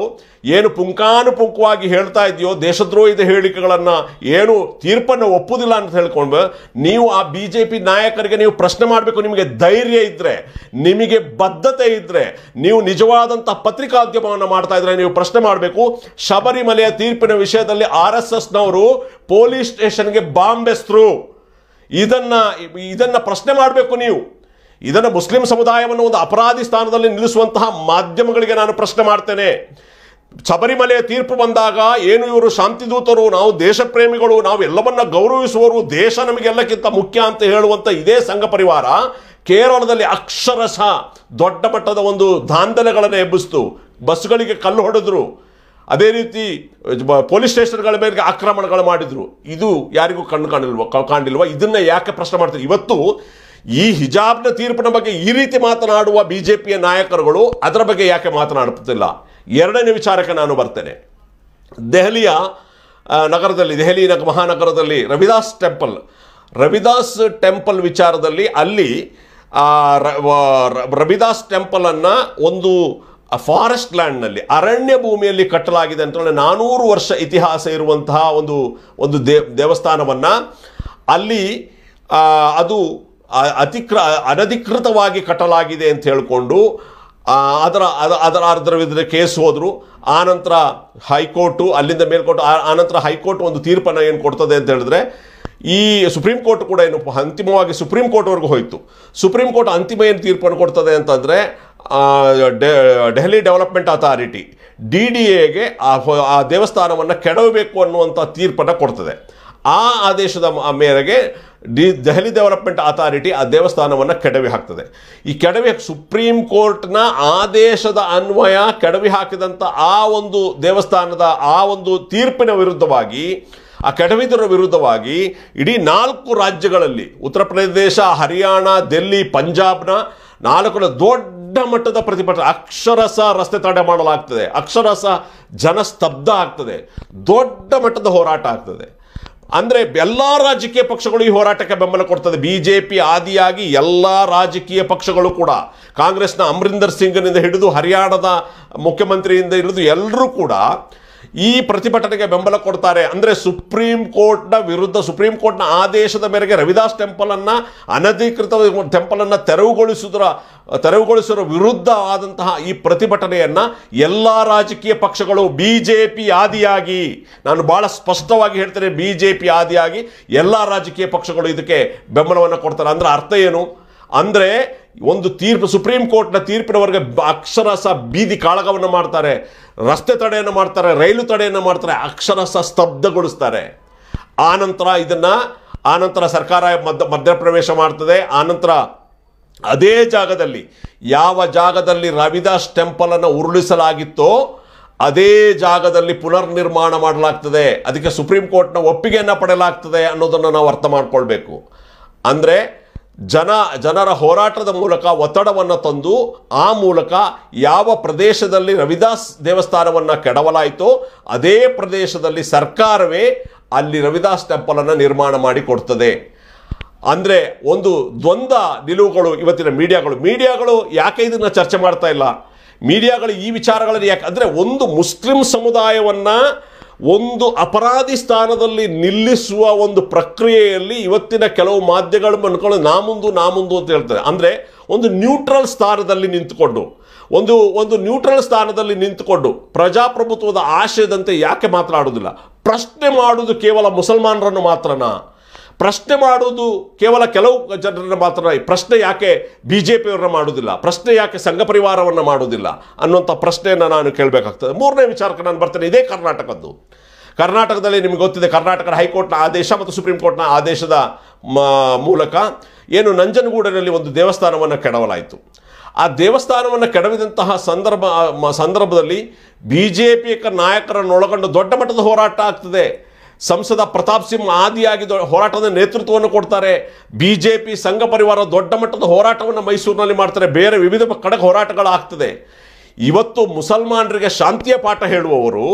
ಏನು ಪುಂಕಾನುಪುಂಕವಾಗಿ ಹೇಳ್ತಾ ಇದೆಯೋ ದೇಶದ್ರೋಹಿತ ಹೇಳಿಕೆಗಳನ್ನು ಏನು ತೀರ್ಪನ್ನು ಒಪ್ಪುದಿಲ್ಲ ಅಂತ ಹೇಳ್ಕೊಂಡು ನೀವು ಆ ಬಿ ಜೆ ಪಿ ನಾಯಕರಿಗೆ ನೀವು ಪ್ರಶ್ನೆ ಮಾಡಬೇಕು ನಿಮಗೆ ಧೈರ್ಯ ಇದ್ದರೆ ನಿಮಗೆ ಬದ್ಧತೆ ಇದ್ದರೆ ನೀವು ನಿಜವಾದಂಥ ಪತ್ರಿಕಾದ್ಯಮವನ್ನು ಮಾಡ್ತಾ ಇದ್ರೆ ನೀವು ಪ್ರಶ್ನೆ ಮಾಡಬೇಕು ಶಬರಿಮಲೆಯ ತೀರ್ಪಿನ ವಿಷಯದಲ್ಲಿ ಆರ್ ಎಸ್ ಎಸ್ನವರು ಪೊಲೀಸ್ ಸ್ಟೇಷನ್ಗೆ ಬಾಂಬೆಸ್ತರು ಇದನ್ನು ಇದನ್ನು ಪ್ರಶ್ನೆ ಮಾಡಬೇಕು ನೀವು ಇದನ್ನು ಮುಸ್ಲಿಂ ಸಮುದಾಯವನ್ನು ಒಂದು ಅಪರಾಧಿ ಸ್ಥಾನದಲ್ಲಿ ನಿಲ್ಲಿಸುವಂತಹ ಮಾಧ್ಯಮಗಳಿಗೆ ನಾನು ಪ್ರಶ್ನೆ ಮಾಡ್ತೇನೆ ಶಬರಿಮಲೆಯ ತೀರ್ಪು ಬಂದಾಗ ಏನು ಇವರು ಶಾಂತಿದೂತರು ನಾವು ದೇಶ ಪ್ರೇಮಿಗಳು ನಾವು ಎಲ್ಲವನ್ನ ಗೌರವಿಸುವವರು ದೇಶ ನಮಗೆಲ್ಲಕ್ಕಿಂತ ಮುಖ್ಯ ಅಂತ ಹೇಳುವಂಥ ಇದೇ ಸಂಘ ಪರಿವಾರ ಕೇರಳದಲ್ಲಿ ಅಕ್ಷರಶಃ ದೊಡ್ಡ ಮಟ್ಟದ ಒಂದು ದಾಂಧಲೆಗಳನ್ನು ಎಬ್ಬಿಸ್ತು ಬಸ್ಗಳಿಗೆ ಕಲ್ಲು ಹೊಡೆದ್ರು ಅದೇ ರೀತಿ ಪೊಲೀಸ್ ಸ್ಟೇಷನ್ಗಳ ಮೇಲೆ ಆಕ್ರಮಣಗಳು ಮಾಡಿದರು ಇದು ಯಾರಿಗೂ ಕಣ್ಣು ಕಾಣಿಲ್ವ ಕಾಣಿಲ್ವ ಇದನ್ನ ಯಾಕೆ ಪ್ರಶ್ನೆ ಮಾಡ್ತಾರೆ ಇವತ್ತು ಈ ಹಿಜಾಬ್ನ ತೀರ್ಪಿನ ಬಗ್ಗೆ ಈ ರೀತಿ ಮಾತನಾಡುವ ಬಿ ಜೆ ಪಿಯ ನಾಯಕರುಗಳು ಅದರ ಬಗ್ಗೆ ಯಾಕೆ ಮಾತನಾಡುತ್ತಿಲ್ಲ ಎರಡನೇ ವಿಚಾರಕ್ಕೆ ನಾನು ಬರ್ತೇನೆ ದೆಹಲಿಯ ನಗರದಲ್ಲಿ ದೆಹಲಿ ಮಹಾನಗರದಲ್ಲಿ ರವಿದಾಸ್ ಟೆಂಪಲ್ ರವಿದಾಸ್ ಟೆಂಪಲ್ ವಿಚಾರದಲ್ಲಿ ಅಲ್ಲಿ ರವಿದಾಸ್ ಟೆಂಪಲನ್ನು ಒಂದು ಫಾರೆಸ್ಟ್ ಲ್ಯಾಂಡ್ನಲ್ಲಿ ಅರಣ್ಯ ಭೂಮಿಯಲ್ಲಿ ಕಟ್ಟಲಾಗಿದೆ ಅಂತೇಳಿ ನಾನೂರು ವರ್ಷ ಇತಿಹಾಸ ಇರುವಂತಹ ಒಂದು ಒಂದು ದೇವಸ್ಥಾನವನ್ನು ಅಲ್ಲಿ ಅದು ಅತಿಕ್ರ ಅನಧಿಕೃತವಾಗಿ ಕಟ್ಟಲಾಗಿದೆ ಅಂತ ಹೇಳಿಕೊಂಡು ಅದರ ಅದ ಅದರ ವಿಧದ ಕೇಸ್ ಹೋದರು ಆನಂತರ ಹೈಕೋರ್ಟು ಅಲ್ಲಿಂದ ಆ ಆನಂತರ ಹೈಕೋರ್ಟ್ ಒಂದು ತೀರ್ಪನ್ನು ಏನು ಕೊಡ್ತದೆ ಅಂತ ಹೇಳಿದ್ರೆ ಈ ಸುಪ್ರೀಂ ಕೋರ್ಟ್ ಕೂಡ ಏನು ಅಂತಿಮವಾಗಿ ಸುಪ್ರೀಂ ಕೋರ್ಟ್ವರೆಗೂ ಹೋಯಿತು ಸುಪ್ರೀಂ ಕೋರ್ಟ್ ಅಂತಿಮ ಏನು ತೀರ್ಪನ್ನು ಕೊಡ್ತದೆ ಅಂತಂದರೆ Delhi development authority D D ಎಗೆ ಆ ದೇವಸ್ಥಾನವನ್ನು ಕೆಡವಬೇಕು ಅನ್ನುವಂಥ ತೀರ್ಪನ್ನು ಕೊಡ್ತದೆ ಆ ಆದೇಶದ ಮೇರೆಗೆ ಡಿ ದೆಹಲಿ ಡೆವಲಪ್ಮೆಂಟ್ ಅಥಾರಿಟಿ ಆ ದೇವಸ್ಥಾನವನ್ನು ಕೆಡವಿ ಹಾಕ್ತದೆ ಈ ಕೆಡವಿ ಸುಪ್ರೀಂ ಕೋರ್ಟ್ನ ಆದೇಶದ ಅನ್ವಯ ಕೆಡವಿ ಹಾಕಿದಂಥ ಆ ಒಂದು ದೇವಸ್ಥಾನದ ಆ ಒಂದು ತೀರ್ಪಿನ ವಿರುದ್ಧವಾಗಿ ಆ ಕೆಡವಿದರ ವಿರುದ್ಧವಾಗಿ ಇಡೀ ನಾಲ್ಕು ರಾಜ್ಯಗಳಲ್ಲಿ ಉತ್ತರ ಪ್ರದೇಶ ಹರಿಯಾಣ ದೆಲ್ಲಿ ಪಂಜಾಬ್ನ ನಾಲ್ಕು ದೊಡ್ಡ ಮಟ್ಟದ ಪ್ರತಿಭಟನೆ ಅಕ್ಷರಸ ರಸ್ತೆ ತಡೆ ಮಾಡಲಾಗ್ತದೆ ಅಕ್ಷರಸ ಜನಸ್ತಬ್ಧ ಆಗ್ತದೆ ದೊಡ್ಡ ಮಟ್ಟದ ಹೋರಾಟ ಆಗ್ತದೆ ಅಂದರೆ ಎಲ್ಲ ರಾಜಕೀಯ ಪಕ್ಷಗಳು ಈ ಹೋರಾಟಕ್ಕೆ ಬೆಂಬಲ ಕೊಡ್ತದೆ ಬಿ ಜೆ ಪಿ ಆದಿಯಾಗಿ ಎಲ್ಲ ರಾಜಕೀಯ ಪಕ್ಷಗಳು ಕೂಡ ಕಾಂಗ್ರೆಸ್ನ ಅಮರಿಂದರ್ ಸಿಂಗ್ನಿಂದ ಹಿಡಿದು ಹರಿಯಾಣದ ಮುಖ್ಯಮಂತ್ರಿಯಿಂದ ಹಿಡಿದು ಎಲ್ಲರೂ ಕೂಡ ಈ ಪ್ರತಿಭಟನೆಗೆ ಬೆಂಬಲ ಕೊಡ್ತಾರೆ ಅಂದರೆ ಸುಪ್ರೀಂ ಕೋರ್ಟ್ನ ವಿರುದ್ಧ ಸುಪ್ರೀಂ ಕೋರ್ಟ್ನ ಆದೇಶದ ಮೇರೆಗೆ ರವಿದಾಸ್ ಟೆಂಪಲನ್ನು ಅನಧಿಕೃತ ಟೆಂಪಲನ್ನು ತೆರವುಗೊಳಿಸಿದ್ರ ತೆರವುಗೊಳಿಸಿರೋ ವಿರುದ್ಧ ಆದಂತಹ ಈ ಪ್ರತಿಭಟನೆಯನ್ನು ಎಲ್ಲ ರಾಜಕೀಯ ಪಕ್ಷಗಳು ಬಿ ಜೆ ಪಿ ಆದಿಯಾಗಿ ನಾನು ಭಾಳ ಸ್ಪಷ್ಟವಾಗಿ ಹೇಳ್ತೇನೆ ಬಿ ಜೆ ಪಿ ಆದಿಯಾಗಿ ಎಲ್ಲ ರಾಜಕೀಯ ಪಕ್ಷಗಳು ಇದಕ್ಕೆ ಬೆಂಬಲವನ್ನು ಕೊಡ್ತಾರೆ ಅಂದರೆ ಅರ್ಥ ಏನು ಅಂದರೆ ಒಂದು ತೀರ್ಪು ಸುಪ್ರೀಂ ಕೋರ್ಟ್ನ ತೀರ್ಪಿನವರೆಗೆ ಅಕ್ಷರಸ ಬೀದಿ ಕಾಳಗವನ್ನು ಮಾಡ್ತಾರೆ ರಸ್ತೆ ತಡೆಯನ್ನು ಮಾಡ್ತಾರೆ ರೈಲು ತಡೆಯನ್ನು ಮಾಡ್ತಾರೆ ಅಕ್ಷರಸ ಸ್ತಬ್ಧಗೊಳಿಸ್ತಾರೆ ಆನಂತರ ಇದನ್ನು ಆನಂತರ ಸರ್ಕಾರ ಮಧ್ಯ ಮಧ್ಯಪ್ರವೇಶ ಮಾಡ್ತದೆ ಆನಂತರ ಅದೇ ಜಾಗದಲ್ಲಿ ಯಾವ ಜಾಗದಲ್ಲಿ ರವಿದಾಸ್ ಟೆಂಪಲನ್ನು ಉರುಳಿಸಲಾಗಿತ್ತೋ ಅದೇ ಜಾಗದಲ್ಲಿ ಪುನರ್ನಿರ್ಮಾಣ ಮಾಡಲಾಗ್ತದೆ ಅದಕ್ಕೆ ಸುಪ್ರೀಂ ಕೋರ್ಟ್ನ ಒಪ್ಪಿಗೆಯನ್ನು ಪಡೆಯಲಾಗ್ತದೆ ಅನ್ನೋದನ್ನು ನಾವು ಅರ್ಥ ಮಾಡಿಕೊಳ್ಬೇಕು ಅಂದರೆ ಜನ ಜನರ ಹೋರಾಟದ ಮೂಲಕ ಒತ್ತಡವನ್ನು ತಂದು ಆ ಮೂಲಕ ಯಾವ ಪ್ರದೇಶದಲ್ಲಿ ರವಿದಾಸ್ ದೇವಸ್ಥಾನವನ್ನು ಕೆಡವಲಾಯಿತೋ ಅದೇ ಪ್ರದೇಶದಲ್ಲಿ ಸರ್ಕಾರವೇ ಅಲ್ಲಿ ರವಿದಾಸ್ ಟೆಂಪಲನ್ನು ನಿರ್ಮಾಣ ಮಾಡಿಕೊಡ್ತದೆ ಅಂದರೆ ಒಂದು ದ್ವಂದ್ವ ನಿಲುವುಗಳು ಇವತ್ತಿನ ಮೀಡಿಯಾಗಳು ಮೀಡಿಯಾಗಳು ಯಾಕೆ ಇದನ್ನು ಚರ್ಚೆ ಮಾಡ್ತಾ ಇಲ್ಲ ಮೀಡಿಯಾಗಳು ಈ ವಿಚಾರಗಳನ್ನು ಯಾಕೆ ಅಂದರೆ ಒಂದು ಮುಸ್ಲಿಂ ಸಮುದಾಯವನ್ನು ಒಂದು ಅಪರಾಧಿ ಸ್ಥಾನದಲ್ಲಿ ನಿಲ್ಲಿಸುವ ಒಂದು ಪ್ರಕ್ರಿಯೆಯಲ್ಲಿ ಇವತ್ತಿನ ಕೆಲವು ಮಾಧ್ಯಮಗಳು ಅಂದ್ಕೊಂಡು ನಾ ಮುಂದು ನಾ ಮುಂದು ಅಂತ ಹೇಳ್ತಾರೆ ಅಂದರೆ ಒಂದು ನ್ಯೂಟ್ರಲ್ ಸ್ಥಾನದಲ್ಲಿ ನಿಂತುಕೊಂಡು ಒಂದು ಒಂದು ನ್ಯೂಟ್ರಲ್ ಸ್ಥಾನದಲ್ಲಿ ನಿಂತುಕೊಂಡು ಪ್ರಜಾಪ್ರಭುತ್ವದ ಆಶಯದಂತೆ ಯಾಕೆ ಮಾತನಾಡುವುದಿಲ್ಲ ಪ್ರಶ್ನೆ ಮಾಡುವುದು ಕೇವಲ ಮುಸಲ್ಮಾನರನ್ನು ಮಾತ್ರನಾ ಪ್ರಶ್ನೆ ಮಾಡುವುದು ಕೇವಲ ಕೆಲವು ಜನರನ್ನು ಮಾತ್ರ ಪ್ರಶ್ನೆ ಯಾಕೆ ಬಿ ಜೆ ಪಿಯವರನ್ನು ಮಾಡುವುದಿಲ್ಲ ಪ್ರಶ್ನೆ ಯಾಕೆ ಸಂಘ ಪರಿವಾರವನ್ನು ಮಾಡೋದಿಲ್ಲ ಅನ್ನುವಂಥ ಪ್ರಶ್ನೆಯನ್ನು ನಾನು ಕೇಳಬೇಕಾಗ್ತದೆ ಮೂರನೇ ವಿಚಾರಕ್ಕೆ ನಾನು ಬರ್ತೇನೆ ಇದೇ ಕರ್ನಾಟಕದ್ದು ಕರ್ನಾಟಕದಲ್ಲಿ ನಿಮಗೆ ಗೊತ್ತಿದೆ ಕರ್ನಾಟಕದ ಹೈಕೋರ್ಟ್ನ ಆದೇಶ ಮತ್ತು ಸುಪ್ರೀಂ ಕೋರ್ಟ್ನ ಆದೇಶದ ಮೂಲಕ ಏನು ನಂಜನಗೂಡಿನಲ್ಲಿ ಒಂದು ದೇವಸ್ಥಾನವನ್ನು ಕೆಡವಲಾಯಿತು ಆ ದೇವಸ್ಥಾನವನ್ನು ಕೆಡವಿದಂತಹ ಸಂದರ್ಭ ಸಂದರ್ಭದಲ್ಲಿ ಬಿ ಜೆ ಪಿ ನಾಯಕರನ್ನು ಒಳಗೊಂಡು ದೊಡ್ಡ ಮಟ್ಟದ ಹೋರಾಟ ಆಗ್ತದೆ ಸಂಸದ ಪ್ರತಾಪ್ ಸಿಂಹ ಆದಿಯಾಗಿ ಹೋರಾಟದ ನೇತೃತ್ವವನ್ನು ಕೊಡ್ತಾರೆ ಬಿ ಜೆ ಪಿ ಸಂಘ ಪರಿವಾರ ದೊಡ್ಡ ಮಟ್ಟದ ಹೋರಾಟವನ್ನು ಮೈಸೂರಿನಲ್ಲಿ ಮಾಡ್ತಾರೆ ಬೇರೆ ವಿವಿಧ ಕಡೆಗೆ ಹೋರಾಟಗಳಾಗ್ತದೆ ಇವತ್ತು ಮುಸಲ್ಮಾನರಿಗೆ ಶಾಂತಿಯ ಪಾಠ ಹೇಳುವವರು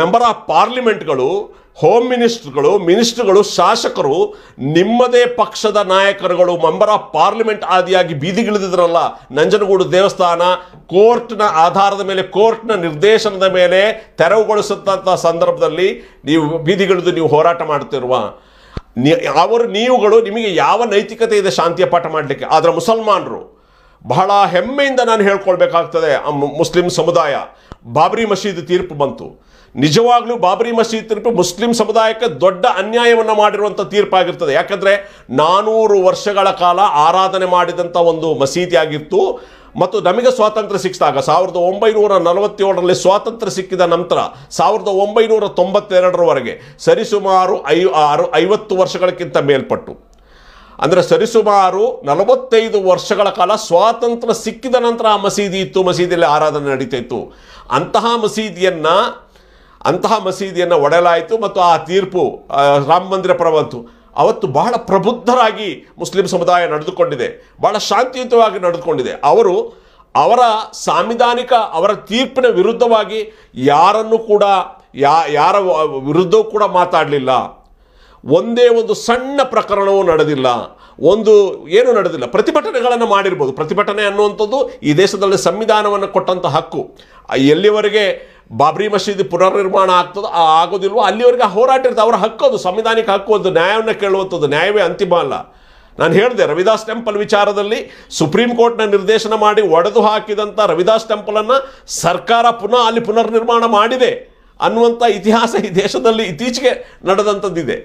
ಮೆಂಬರ್ ಆಫ್ ಪಾರ್ಲಿಮೆಂಟ್ಗಳು ಹೋಮ್ ಮಿನಿಸ್ಟ್ರುಗಳು ಮಿನಿಸ್ಟ್ರುಗಳು ಶಾಸಕರು ನಿಮ್ಮದೇ ಪಕ್ಷದ ನಾಯಕರುಗಳು ಮೆಂಬರ್ ಆಫ್ ಪಾರ್ಲಿಮೆಂಟ್ ಆದಿಯಾಗಿ ಬೀದಿಗಿಳಿದಿದ್ರಲ್ಲ ನಂಜನಗೂಡು ದೇವಸ್ಥಾನ ಕೋರ್ಟ್ನ ಆಧಾರದ ಮೇಲೆ ಕೋರ್ಟ್ನ ನಿರ್ದೇಶನದ ಮೇಲೆ ತೆರವುಗೊಳಿಸುತ್ತಂಥ ಸಂದರ್ಭದಲ್ಲಿ ನೀವು ಬೀದಿಗಿಳಿದು ನೀವು ಹೋರಾಟ ಮಾಡ್ತಿರುವ ಅವರು ನೀವುಗಳು ನಿಮಗೆ ಯಾವ ನೈತಿಕತೆ ಇದೆ ಶಾಂತಿಯ ಪಾಠ ಮಾಡಲಿಕ್ಕೆ ಆದರೆ ಮುಸಲ್ಮಾನರು ಬಹಳ ಹೆಮ್ಮೆಯಿಂದ ನಾನು ಹೇಳ್ಕೊಳ್ಬೇಕಾಗ್ತದೆ ಮುಸ್ಲಿಂ ಸಮುದಾಯ ಬಾಬರಿ ಮಸೀದಿ ತೀರ್ಪು ಬಂತು ನಿಜವಾಗ್ಲೂ ಬಾಬರಿ ಮಸೀದ್ ತೀರ್ಪು ಮುಸ್ಲಿಂ ಸಮುದಾಯಕ್ಕೆ ದೊಡ್ಡ ಅನ್ಯಾಯವನ್ನು ಮಾಡಿರುವಂಥ ತೀರ್ಪಾಗಿರ್ತದೆ ಯಾಕಂದರೆ ನಾನೂರು ವರ್ಷಗಳ ಕಾಲ ಆರಾಧನೆ ಮಾಡಿದಂಥ ಒಂದು ಮಸೀದಿ ಆಗಿತ್ತು ಮತ್ತು ನಮಗೆ ಸ್ವಾತಂತ್ರ್ಯ ಸಿಕ್ಕಿದಾಗ ಸಾವಿರದ ಒಂಬೈನೂರ ನಲವತ್ತೇಳರಲ್ಲಿ ಸ್ವಾತಂತ್ರ್ಯ ಸಿಕ್ಕಿದ ನಂತರ ಸಾವಿರದ ಒಂಬೈನೂರ ತೊಂಬತ್ತೆರಡರವರೆಗೆ ಸರಿಸುಮಾರು ಐ ಆರು ಐವತ್ತು ವರ್ಷಗಳಕ್ಕಿಂತ ಮೇಲ್ಪಟ್ಟು ಅಂದರೆ ಸರಿಸುಮಾರು ನಲವತ್ತೈದು ವರ್ಷಗಳ ಕಾಲ ಸ್ವಾತಂತ್ರ್ಯ ಸಿಕ್ಕಿದ ನಂತರ ಆ ಮಸೀದಿ ಇತ್ತು ಮಸೀದಿಯಲ್ಲಿ ಆರಾಧನೆ ನಡೀತಾ ಅಂತಹ ಮಸೀದಿಯನ್ನು ಅಂತಹ ಮಸೀದಿಯನ್ನು ಒಡೆಯಲಾಯಿತು ಮತ್ತು ಆ ತೀರ್ಪು ರಾಮ ಮಂದಿರ ಪರವಂತು ಅವತ್ತು ಬಹಳ ಪ್ರಬುದ್ಧರಾಗಿ ಮುಸ್ಲಿಂ ಸಮುದಾಯ ನಡೆದುಕೊಂಡಿದೆ ಬಹಳ ಶಾಂತಿಯುತವಾಗಿ ನಡೆದುಕೊಂಡಿದೆ ಅವರು ಅವರ ಸಾಂವಿಧಾನಿಕ ಅವರ ತೀರ್ಪಿನ ವಿರುದ್ಧವಾಗಿ ಯಾರನ್ನು ಕೂಡ ಯಾ ಯಾರ ವಿರುದ್ಧವೂ ಕೂಡ ಮಾತಾಡಲಿಲ್ಲ ಒಂದೇ ಒಂದು ಸಣ್ಣ ಪ್ರಕರಣವೂ ನಡೆದಿಲ್ಲ ಒಂದು ಏನು ನಡೆದಿಲ್ಲ ಪ್ರತಿಭಟನೆಗಳನ್ನು ಮಾಡಿರ್ಬೋದು ಪ್ರತಿಭಟನೆ ಅನ್ನುವಂಥದ್ದು ಈ ದೇಶದಲ್ಲಿ ಸಂವಿಧಾನವನ್ನು ಕೊಟ್ಟಂಥ ಹಕ್ಕು ಎಲ್ಲಿವರೆಗೆ ಬಾಬ್ರಿ ಮಸೀದಿ ಪುನರ್ನಿರ್ಮಾಣ ಆಗ್ತದೋ ಆಗೋದಿಲ್ವೋ ಅಲ್ಲಿವರೆಗೆ ಹೋರಾಟ ಇರ್ತದೆ ಅವರ ಹಕ್ಕು ಅದು ಸಂವಿಧಾನಿಕ ಹಕ್ಕು ಅದು ನ್ಯಾಯವನ್ನು ಕೇಳುವಂಥದ್ದು ನ್ಯಾಯವೇ ಅಂತಿಮ ಅಲ್ಲ ನಾನು ಹೇಳಿದೆ ರವಿದಾಸ್ ಟೆಂಪಲ್ ವಿಚಾರದಲ್ಲಿ ಸುಪ್ರೀಂ ಕೋರ್ಟ್ನ ನಿರ್ದೇಶನ ಮಾಡಿ ಒಡೆದು ಹಾಕಿದಂಥ ರವಿದಾಸ್ ಟೆಂಪಲನ್ನು ಸರ್ಕಾರ ಪುನಃ ಅಲ್ಲಿ ಪುನರ್ನಿರ್ಮಾಣ ಮಾಡಿದೆ ಅನ್ನುವಂಥ ಇತಿಹಾಸ ಈ ದೇಶದಲ್ಲಿ ಇತ್ತೀಚೆಗೆ ನಡೆದಂಥದ್ದಿದೆ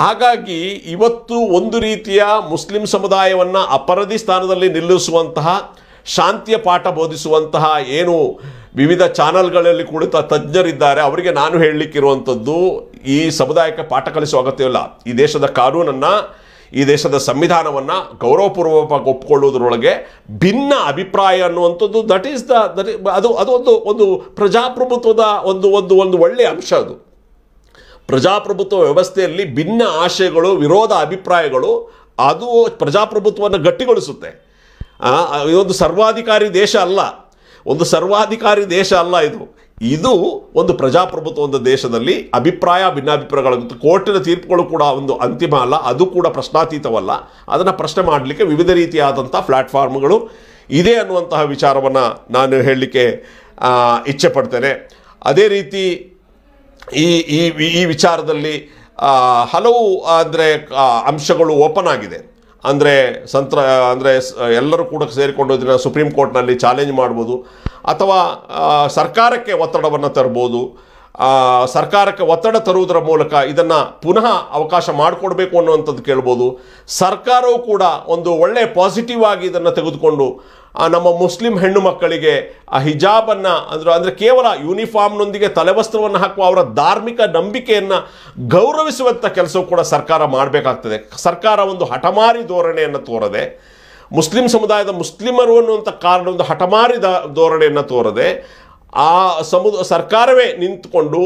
ಹಾಗಾಗಿ ಇವತ್ತು ಒಂದು ರೀತಿಯ ಮುಸ್ಲಿಂ ಸಮುದಾಯವನ್ನು ಅಪರಧಿ ಸ್ಥಾನದಲ್ಲಿ ನಿಲ್ಲಿಸುವಂತಹ ಶಾಂತಿಯ ಪಾಠ ಬೋಧಿಸುವಂತಹ ಏನು ವಿವಿಧ ಚಾನಲ್ಗಳಲ್ಲಿ ಕುಳಿತ ತಜ್ಞರಿದ್ದಾರೆ ಅವರಿಗೆ ನಾನು ಹೇಳಲಿಕ್ಕಿರುವಂಥದ್ದು ಈ ಸಮುದಾಯಕ್ಕೆ ಪಾಠ ಕಲಿಸುವ ಅಗತ್ಯವಿಲ್ಲ ಈ ದೇಶದ ಕಾನೂನನ್ನು ಈ ದೇಶದ ಸಂವಿಧಾನವನ್ನು ಗೌರವಪೂರ್ವಕವಾಗಿ ಒಪ್ಪಿಕೊಳ್ಳುವುದರೊಳಗೆ ಭಿನ್ನ ಅಭಿಪ್ರಾಯ ಅನ್ನುವಂಥದ್ದು ದಟ್ ಈಸ್ ದಟ್ ಅದು ಅದು ಒಂದು ಒಂದು ಪ್ರಜಾಪ್ರಭುತ್ವದ ಒಂದು ಒಂದು ಒಂದು ಒಳ್ಳೆಯ ಅಂಶ ಅದು ಪ್ರಜಾಪ್ರಭುತ್ವ ವ್ಯವಸ್ಥೆಯಲ್ಲಿ ಭಿನ್ನ ಆಶಯಗಳು ವಿರೋಧ ಅಭಿಪ್ರಾಯಗಳು ಅದು ಪ್ರಜಾಪ್ರಭುತ್ವವನ್ನು ಗಟ್ಟಿಗೊಳಿಸುತ್ತೆ ಇದೊಂದು ಸರ್ವಾಧಿಕಾರಿ ದೇಶ ಅಲ್ಲ ಒಂದು ಸರ್ವಾಧಿಕಾರಿ ದೇಶ ಅಲ್ಲ ಇದು ಇದು ಒಂದು ಪ್ರಜಾಪ್ರಭುತ್ವ ಒಂದು ದೇಶದಲ್ಲಿ ಅಭಿಪ್ರಾಯ ಭಿನ್ನಾಭಿಪ್ರಾಯಗಳಾಗುತ್ತೆ ಕೋರ್ಟಿನ ತೀರ್ಪುಗಳು ಕೂಡ ಒಂದು ಅಂತಿಮ ಅಲ್ಲ ಅದು ಕೂಡ ಪ್ರಶ್ನಾತೀತವಲ್ಲ ಅದನ್ನು ಪ್ರಶ್ನೆ ಮಾಡಲಿಕ್ಕೆ ವಿವಿಧ ರೀತಿಯಾದಂಥ ಪ್ಲ್ಯಾಟ್ಫಾರ್ಮ್ಗಳು ಇದೆ ಅನ್ನುವಂತಹ ವಿಚಾರವನ್ನು ನಾನು ಹೇಳಲಿಕ್ಕೆ ಇಚ್ಛೆ ಪಡ್ತೇನೆ ಅದೇ ರೀತಿ ಈ ಈ ಈ ವಿಚಾರದಲ್ಲಿ ಹಲವು ಅಂದರೆ ಅಂಶಗಳು ಓಪನ್ ಆಗಿದೆ ಅಂದರೆ ಸಂತ್ರ ಅಂದರೆ ಎಲ್ಲರೂ ಕೂಡ ಸೇರಿಕೊಂಡು ಇದನ್ನು ಸುಪ್ರೀಂ ಕೋರ್ಟ್ನಲ್ಲಿ ಚಾಲೆಂಜ್ ಮಾಡ್ಬೋದು ಅಥವಾ ಸರ್ಕಾರಕ್ಕೆ ಒತ್ತಡವನ್ನು ತರ್ಬೋದು ಸರ್ಕಾರಕ್ಕೆ ಒತ್ತಡ ತರುವುದರ ಮೂಲಕ ಇದನ್ನು ಪುನಃ ಅವಕಾಶ ಮಾಡಿಕೊಡ್ಬೇಕು ಅನ್ನುವಂಥದ್ದು ಕೇಳ್ಬೋದು ಸರ್ಕಾರವು ಕೂಡ ಒಂದು ಒಳ್ಳೆಯ ಪಾಸಿಟಿವ್ ಆಗಿ ಇದನ್ನು ತೆಗೆದುಕೊಂಡು ನಮ್ಮ ಮುಸ್ಲಿಂ ಹೆಣ್ಣು ಮಕ್ಕಳಿಗೆ ಆ ಹಿಜಾಬನ್ನು ಅಂದ್ರೆ ಅಂದರೆ ಕೇವಲ ಯೂನಿಫಾರ್ಮ್ನೊಂದಿಗೆ ತಲೆವಸ್ತ್ರವನ್ನು ಹಾಕುವ ಅವರ ಧಾರ್ಮಿಕ ನಂಬಿಕೆಯನ್ನು ಗೌರವಿಸುವಂಥ ಕೆಲಸವು ಕೂಡ ಸರ್ಕಾರ ಮಾಡಬೇಕಾಗ್ತದೆ ಸರ್ಕಾರ ಒಂದು ಹಠಮಾರಿ ಧೋರಣೆಯನ್ನು ತೋರದೆ ಮುಸ್ಲಿಂ ಸಮುದಾಯದ ಮುಸ್ಲಿಮರು ಅನ್ನುವಂಥ ಕಾರಣ ಒಂದು ಹಠಮಾರಿ ಧೋರಣೆಯನ್ನು ತೋರದೆ ಆ ಸಮುದ ಸರ್ಕಾರವೇ ನಿಂತುಕೊಂಡು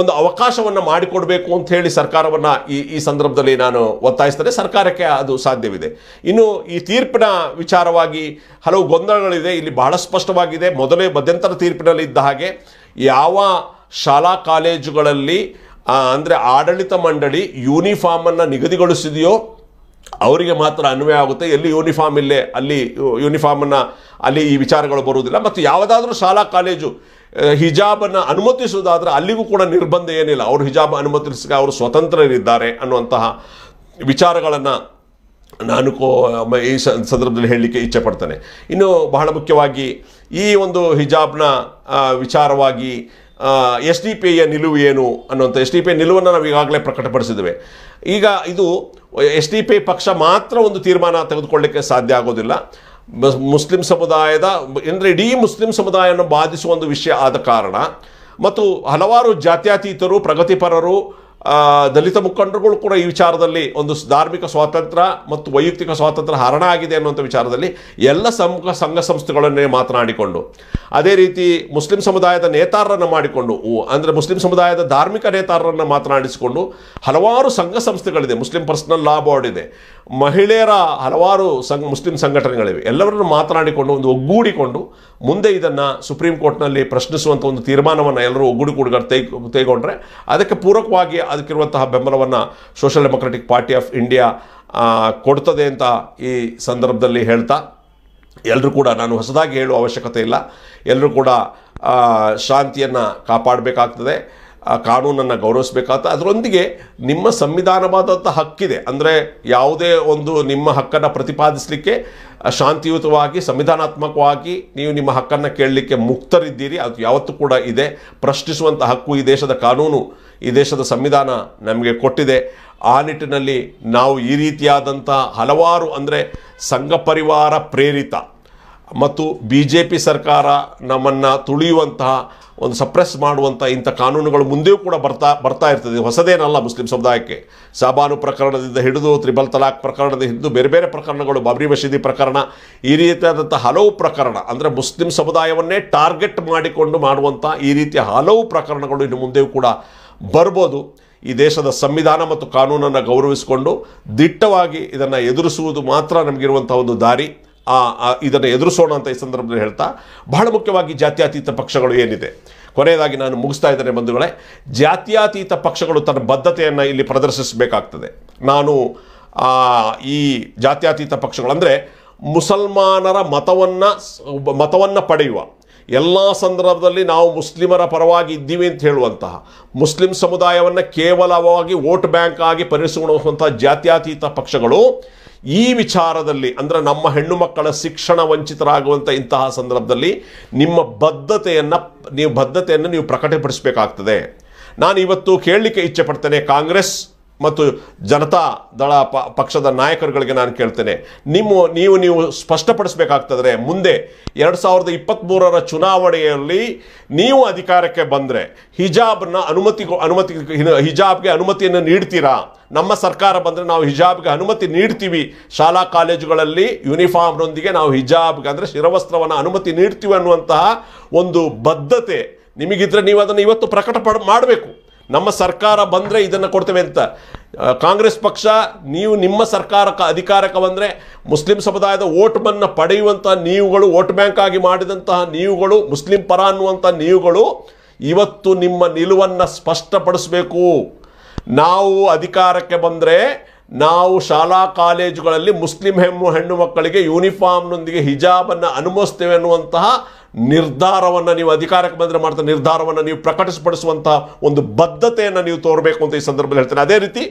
ಒಂದು ಅವಕಾಶವನ್ನು ಮಾಡಿಕೊಡಬೇಕು ಅಂತ ಹೇಳಿ ಸರ್ಕಾರವನ್ನು ಈ ಈ ಸಂದರ್ಭದಲ್ಲಿ ನಾನು ಒತ್ತಾಯಿಸ್ತೇನೆ ಸರ್ಕಾರಕ್ಕೆ ಅದು ಸಾಧ್ಯವಿದೆ ಇನ್ನು ಈ ತೀರ್ಪಿನ ವಿಚಾರವಾಗಿ ಹಲವು ಗೊಂದಲಗಳಿದೆ ಇಲ್ಲಿ ಬಹಳ ಸ್ಪಷ್ಟವಾಗಿದೆ ಮೊದಲೇ ಮಧ್ಯಂತರ ತೀರ್ಪಿನಲ್ಲಿ ಇದ್ದ ಹಾಗೆ ಯಾವ ಶಾಲಾ ಕಾಲೇಜುಗಳಲ್ಲಿ ಅಂದರೆ ಆಡಳಿತ ಮಂಡಳಿ ಯೂನಿಫಾರ್ಮನ್ನು ನಿಗದಿಗೊಳಿಸಿದೆಯೋ ಅವರಿಗೆ ಮಾತ್ರ ಅನ್ವಯ ಆಗುತ್ತೆ ಎಲ್ಲಿ ಯೂನಿಫಾರ್ಮ್ ಇಲ್ಲೇ ಅಲ್ಲಿ ಯೂನಿಫಾರ್ಮನ್ನು ಅಲ್ಲಿ ಈ ವಿಚಾರಗಳು ಬರುವುದಿಲ್ಲ ಮತ್ತು ಯಾವುದಾದ್ರೂ ಶಾಲಾ ಕಾಲೇಜು ಹಿಜಾಬನ್ನು ಅನುಮತಿಸುವುದಾದರೆ ಅಲ್ಲಿಗೂ ಕೂಡ ನಿರ್ಬಂಧ ಏನಿಲ್ಲ ಅವರು ಹಿಜಾಬ್ ಅನುಮತಿಸಿದಾಗ ಅವರು ಸ್ವತಂತ್ರರಿದ್ದಾರೆ ಅನ್ನುವಂತಹ ವಿಚಾರಗಳನ್ನು ನಾನು ಕೋ ಈ ಸಂದರ್ಭದಲ್ಲಿ ಹೇಳಲಿಕ್ಕೆ ಇಚ್ಛೆ ಪಡ್ತೇನೆ ಇನ್ನು ಬಹಳ ಮುಖ್ಯವಾಗಿ ಈ ಒಂದು ಹಿಜಾಬ್ನ ವಿಚಾರವಾಗಿ ಎಸ್ ಡಿ ಪಿ ನಿಲುವು ಏನು ಅನ್ನುವಂಥ ಎಸ್ ಡಿ ಪಿ ನಿಲುವನ್ನು ನಾವು ಈಗಾಗಲೇ ಪ್ರಕಟಪಡಿಸಿದ್ದೇವೆ ಈಗ ಇದು ಎಸ್ ಡಿ ಪಿ ಪಕ್ಷ ಮಾತ್ರ ಒಂದು ತೀರ್ಮಾನ ತೆಗೆದುಕೊಳ್ಳಲಿಕ್ಕೆ ಸಾಧ್ಯ ಆಗೋದಿಲ್ಲ ಮುಸ್ಲಿಂ ಸಮುದಾಯದ ಅಂದರೆ ಇಡೀ ಮುಸ್ಲಿಂ ಸಮುದಾಯವನ್ನು ಬಾಧಿಸುವ ಒಂದು ವಿಷಯ ಆದ ಕಾರಣ ಮತ್ತು ಹಲವಾರು ಜಾತ್ಯಾತೀತರು ಪ್ರಗತಿಪರರು ದಲಿತ ಮುಖಂಡರುಗಳು ಕೂಡ ಈ ವಿಚಾರದಲ್ಲಿ ಒಂದು ಧಾರ್ಮಿಕ ಸ್ವಾತಂತ್ರ್ಯ ಮತ್ತು ವೈಯಕ್ತಿಕ ಸ್ವಾತಂತ್ರ್ಯ ಹರಣ ಆಗಿದೆ ಅನ್ನುವಂಥ ವಿಚಾರದಲ್ಲಿ ಎಲ್ಲ ಸಂಘ ಸಂಘ ಸಂಸ್ಥೆಗಳನ್ನೇ ಮಾತನಾಡಿಕೊಂಡು ಅದೇ ರೀತಿ ಮುಸ್ಲಿಂ ಸಮುದಾಯದ ನೇತಾರರನ್ನು ಮಾಡಿಕೊಂಡು ಅಂದರೆ ಮುಸ್ಲಿಂ ಸಮುದಾಯದ ಧಾರ್ಮಿಕ ನೇತಾರರನ್ನು ಮಾತನಾಡಿಸಿಕೊಂಡು ಹಲವಾರು ಸಂಘ ಸಂಸ್ಥೆಗಳಿದೆ ಮುಸ್ಲಿಂ ಪರ್ಸನಲ್ ಲಾ ಬೋರ್ಡ್ ಇದೆ ಮಹಿಳೆಯರ ಹಲವಾರು ಸಂಘ ಮುಸ್ಲಿಂ ಸಂಘಟನೆಗಳಿವೆ ಎಲ್ಲವರನ್ನು ಮಾತನಾಡಿಕೊಂಡು ಒಂದು ಒಗ್ಗೂಡಿಕೊಂಡು ಮುಂದೆ ಇದನ್ನು ಸುಪ್ರೀಂ ಕೋರ್ಟ್ನಲ್ಲಿ ಪ್ರಶ್ನಿಸುವಂಥ ಒಂದು ತೀರ್ಮಾನವನ್ನು ಎಲ್ಲರೂ ಒಗ್ಗೂಡಿ ಕೂಡ ತೆಗೆ ತೆಗೊಂಡ್ರೆ ಅದಕ್ಕೆ ಪೂರಕವಾಗಿ ಅದಕ್ಕಿರುವಂತಹ ಬೆಂಬಲವನ್ನು social democratic party of India ಕೊಡ್ತದೆ ಅಂತ ಈ ಸಂದರ್ಭದಲ್ಲಿ ಹೇಳ್ತಾ ಎಲ್ಲರೂ ಕೂಡ ನಾನು ಹೊಸದಾಗಿ ಹೇಳುವ ಅವಶ್ಯಕತೆ ಇಲ್ಲ ಎಲ್ಲರೂ ಕೂಡ ಶಾಂತಿಯನ್ನು ಕಾಪಾಡಬೇಕಾಗ್ತದೆ ಆ ಕಾನೂನನ್ನು ಗೌರವಿಸಬೇಕಾದ ಅದರೊಂದಿಗೆ ನಿಮ್ಮ ಸಂವಿಧಾನವಾದಂಥ ಹಕ್ಕಿದೆ ಅಂದರೆ ಯಾವುದೇ ಒಂದು ನಿಮ್ಮ ಹಕ್ಕನ್ನು ಪ್ರತಿಪಾದಿಸಲಿಕ್ಕೆ ಶಾಂತಿಯುತವಾಗಿ ಸಂವಿಧಾನಾತ್ಮಕವಾಗಿ ನೀವು ನಿಮ್ಮ ಹಕ್ಕನ್ನು ಕೇಳಲಿಕ್ಕೆ ಮುಕ್ತರಿದ್ದೀರಿ ಅದು ಯಾವತ್ತೂ ಕೂಡ ಇದೆ ಪ್ರಶ್ನಿಸುವಂಥ ಹಕ್ಕು ಈ ದೇಶದ ಕಾನೂನು ಈ ದೇಶದ ಸಂವಿಧಾನ ನಮಗೆ ಕೊಟ್ಟಿದೆ ಆ ನಿಟ್ಟಿನಲ್ಲಿ ನಾವು ಈ ರೀತಿಯಾದಂಥ ಹಲವಾರು ಅಂದರೆ ಸಂಘ ಪರಿವಾರ ಪ್ರೇರಿತ ಮತ್ತು ಬಿ ಜೆ ಪಿ ಸರ್ಕಾರ ನಮ್ಮನ್ನು ತುಳಿಯುವಂತಹ ಒಂದು ಸಪ್ರೆಸ್ ಮಾಡುವಂಥ ಇಂಥ ಕಾನೂನುಗಳು ಮುಂದೆಯೂ ಕೂಡ ಬರ್ತಾ ಬರ್ತಾ ಇರ್ತದೆ ಹೊಸದೇನಲ್ಲ ಮುಸ್ಲಿಂ ಸಮುದಾಯಕ್ಕೆ ಸಾಬಾನು ಪ್ರಕರಣದಿಂದ ಹಿಡಿದು ತ್ರಿಬಲ್ ತಲಾಖ್ ಪ್ರಕರಣದಿಂದ ಹಿಡಿದು ಬೇರೆ ಬೇರೆ ಪ್ರಕರಣಗಳು ಬಾಬ್ರಿ ಮಸೀದಿ ಪ್ರಕರಣ ಈ ರೀತಿಯಾದಂಥ ಹಲವು ಪ್ರಕರಣ ಅಂದರೆ ಮುಸ್ಲಿಂ ಸಮುದಾಯವನ್ನೇ ಟಾರ್ಗೆಟ್ ಮಾಡಿಕೊಂಡು ಮಾಡುವಂಥ ಈ ರೀತಿಯ ಹಲವು ಪ್ರಕರಣಗಳು ಇನ್ನು ಮುಂದೆಯೂ ಕೂಡ ಬರ್ಬೋದು ಈ ದೇಶದ ಸಂವಿಧಾನ ಮತ್ತು ಕಾನೂನನ್ನು ಗೌರವಿಸಿಕೊಂಡು ದಿಟ್ಟವಾಗಿ ಇದನ್ನು ಎದುರಿಸುವುದು ಮಾತ್ರ ನಮಗಿರುವಂಥ ಒಂದು ದಾರಿ ಇದನ್ನು ಎದುರಿಸೋಣ ಅಂತ ಈ ಸಂದರ್ಭದಲ್ಲಿ ಹೇಳ್ತಾ ಬಹಳ ಮುಖ್ಯವಾಗಿ ಜಾತ್ಯಾತೀತ ಪಕ್ಷಗಳು ಏನಿದೆ ಕೊನೆಯದಾಗಿ ನಾನು ಮುಗಿಸ್ತಾ ಇದ್ದೇನೆ ಬಂಧುಗಳೇ ಜಾತ್ಯಾತೀತ ಪಕ್ಷಗಳು ತನ್ನ ಬದ್ಧತೆಯನ್ನು ಇಲ್ಲಿ ಪ್ರದರ್ಶಿಸಬೇಕಾಗ್ತದೆ ನಾನು ಈ ಜಾತ್ಯಾತೀತ ಪಕ್ಷಗಳು ಅಂದರೆ ಮುಸಲ್ಮಾನರ ಮತವನ್ನು ಮತವನ್ನು ಪಡೆಯುವ ಎಲ್ಲ ಸಂದರ್ಭದಲ್ಲಿ ನಾವು ಮುಸ್ಲಿಮರ ಪರವಾಗಿ ಇದ್ದೀವಿ ಅಂತ ಹೇಳುವಂತಹ ಮುಸ್ಲಿಂ ಸಮುದಾಯವನ್ನು ಕೇವಲವಾಗಿ ವೋಟ್ ಬ್ಯಾಂಕ್ ಆಗಿ ಪರಿಗಣಿಸುವಂತಹ ಜಾತ್ಯಾತೀತ ಪಕ್ಷಗಳು ಈ ವಿಚಾರದಲ್ಲಿ ಅಂದರೆ ನಮ್ಮ ಹೆಣ್ಣು ಮಕ್ಕಳ ಶಿಕ್ಷಣ ವಂಚಿತರಾಗುವಂಥ ಇಂತಹ ಸಂದರ್ಭದಲ್ಲಿ ನಿಮ್ಮ ಬದ್ಧತೆಯನ್ನು ನೀವು ಬದ್ಧತೆಯನ್ನು ನೀವು ಪ್ರಕಟಪಡಿಸಬೇಕಾಗ್ತದೆ ನಾನು ಇವತ್ತು ಕೇಳಲಿಕ್ಕೆ ಇಚ್ಛೆ ಪಡ್ತೇನೆ ಕಾಂಗ್ರೆಸ್ ಮತ್ತು ಜನತಾ ದಳ ಪ ಪಕ್ಷದ ನಾಯಕರುಗಳಿಗೆ ನಾನು ಕೇಳ್ತೇನೆ ನಿಮ್ಮ ನೀವು ನೀವು ಸ್ಪಷ್ಟಪಡಿಸಬೇಕಾಗ್ತದ್ರೆ ಮುಂದೆ ಎರಡು ಸಾವಿರದ ಇಪ್ಪತ್ತ್ಮೂರರ ಚುನಾವಣೆಯಲ್ಲಿ ನೀವು ಅಧಿಕಾರಕ್ಕೆ ಬಂದರೆ ಹಿಜಾಬ್ನ ಅನುಮತಿ ಅನುಮತಿ ಹಿಜಾಬ್ಗೆ ಅನುಮತಿಯನ್ನು ನೀಡ್ತೀರಾ ನಮ್ಮ ಸರ್ಕಾರ ಬಂದರೆ ನಾವು ಹಿಜಾಬ್ಗೆ ಅನುಮತಿ ನೀಡ್ತೀವಿ ಶಾಲಾ ಕಾಲೇಜುಗಳಲ್ಲಿ ಯೂನಿಫಾರ್ಮ್ನೊಂದಿಗೆ ನಾವು ಹಿಜಾಬ್ಗೆ ಅಂದರೆ ಶಿರವಸ್ತ್ರವನ್ನು ಅನುಮತಿ ನೀಡ್ತೀವಿ ಅನ್ನುವಂತಹ ಒಂದು ಬದ್ಧತೆ ನಿಮಗಿದ್ರೆ ನೀವು ಅದನ್ನು ಇವತ್ತು ಪ್ರಕಟ ಮಾಡಬೇಕು ನಮ್ಮ ಸರ್ಕಾರ ಬಂದರೆ ಇದನ್ನು ಕೊಡ್ತೇವೆ ಅಂತ ಕಾಂಗ್ರೆಸ್ ಪಕ್ಷ ನೀವು ನಿಮ್ಮ ಸರ್ಕಾರಕ್ಕೆ ಅಧಿಕಾರಕ್ಕೆ ಬಂದರೆ ಮುಸ್ಲಿಂ ಸಮುದಾಯದ ಓಟ್ಮನ್ನು ಪಡೆಯುವಂಥ ನೀವುಗಳು ವೋಟ್ ಬ್ಯಾಂಕ್ ಆಗಿ ಮಾಡಿದಂತಹ ನೀವುಗಳು ಮುಸ್ಲಿಂ ಪರ ಅನ್ನುವಂಥ ನೀವುಗಳು ಇವತ್ತು ನಿಮ್ಮ ನಿಲುವನ್ನು ಸ್ಪಷ್ಟಪಡಿಸಬೇಕು ನಾವು ಅಧಿಕಾರಕ್ಕೆ ಬಂದರೆ ನಾವು ಶಾಲಾ ಕಾಲೇಜುಗಳಲ್ಲಿ ಮುಸ್ಲಿಂ ಹೆಮ್ಮು ಹೆಣ್ಣು ಮಕ್ಕಳಿಗೆ ಯೂನಿಫಾರ್ಮ್ನೊಂದಿಗೆ ಹಿಜಾಬನ್ನು ಅನುಮೋಸ್ತೇವೆ ಅನ್ನುವಂತಹ ನಿರ್ಧಾರವನ್ನು ನೀವು ಅಧಿಕಾರಕ್ಕೆ ಬಂದರೆ ಮಾಡ್ತಾ ನಿರ್ಧಾರವನ್ನು ನೀವು ಪ್ರಕಟಪಡಿಸುವಂತಹ ಒಂದು ಬದ್ಧತೆಯನ್ನು ನೀವು ತೋರಬೇಕು ಅಂತ ಈ ಸಂದರ್ಭದಲ್ಲಿ ಹೇಳ್ತೇನೆ ಅದೇ ರೀತಿ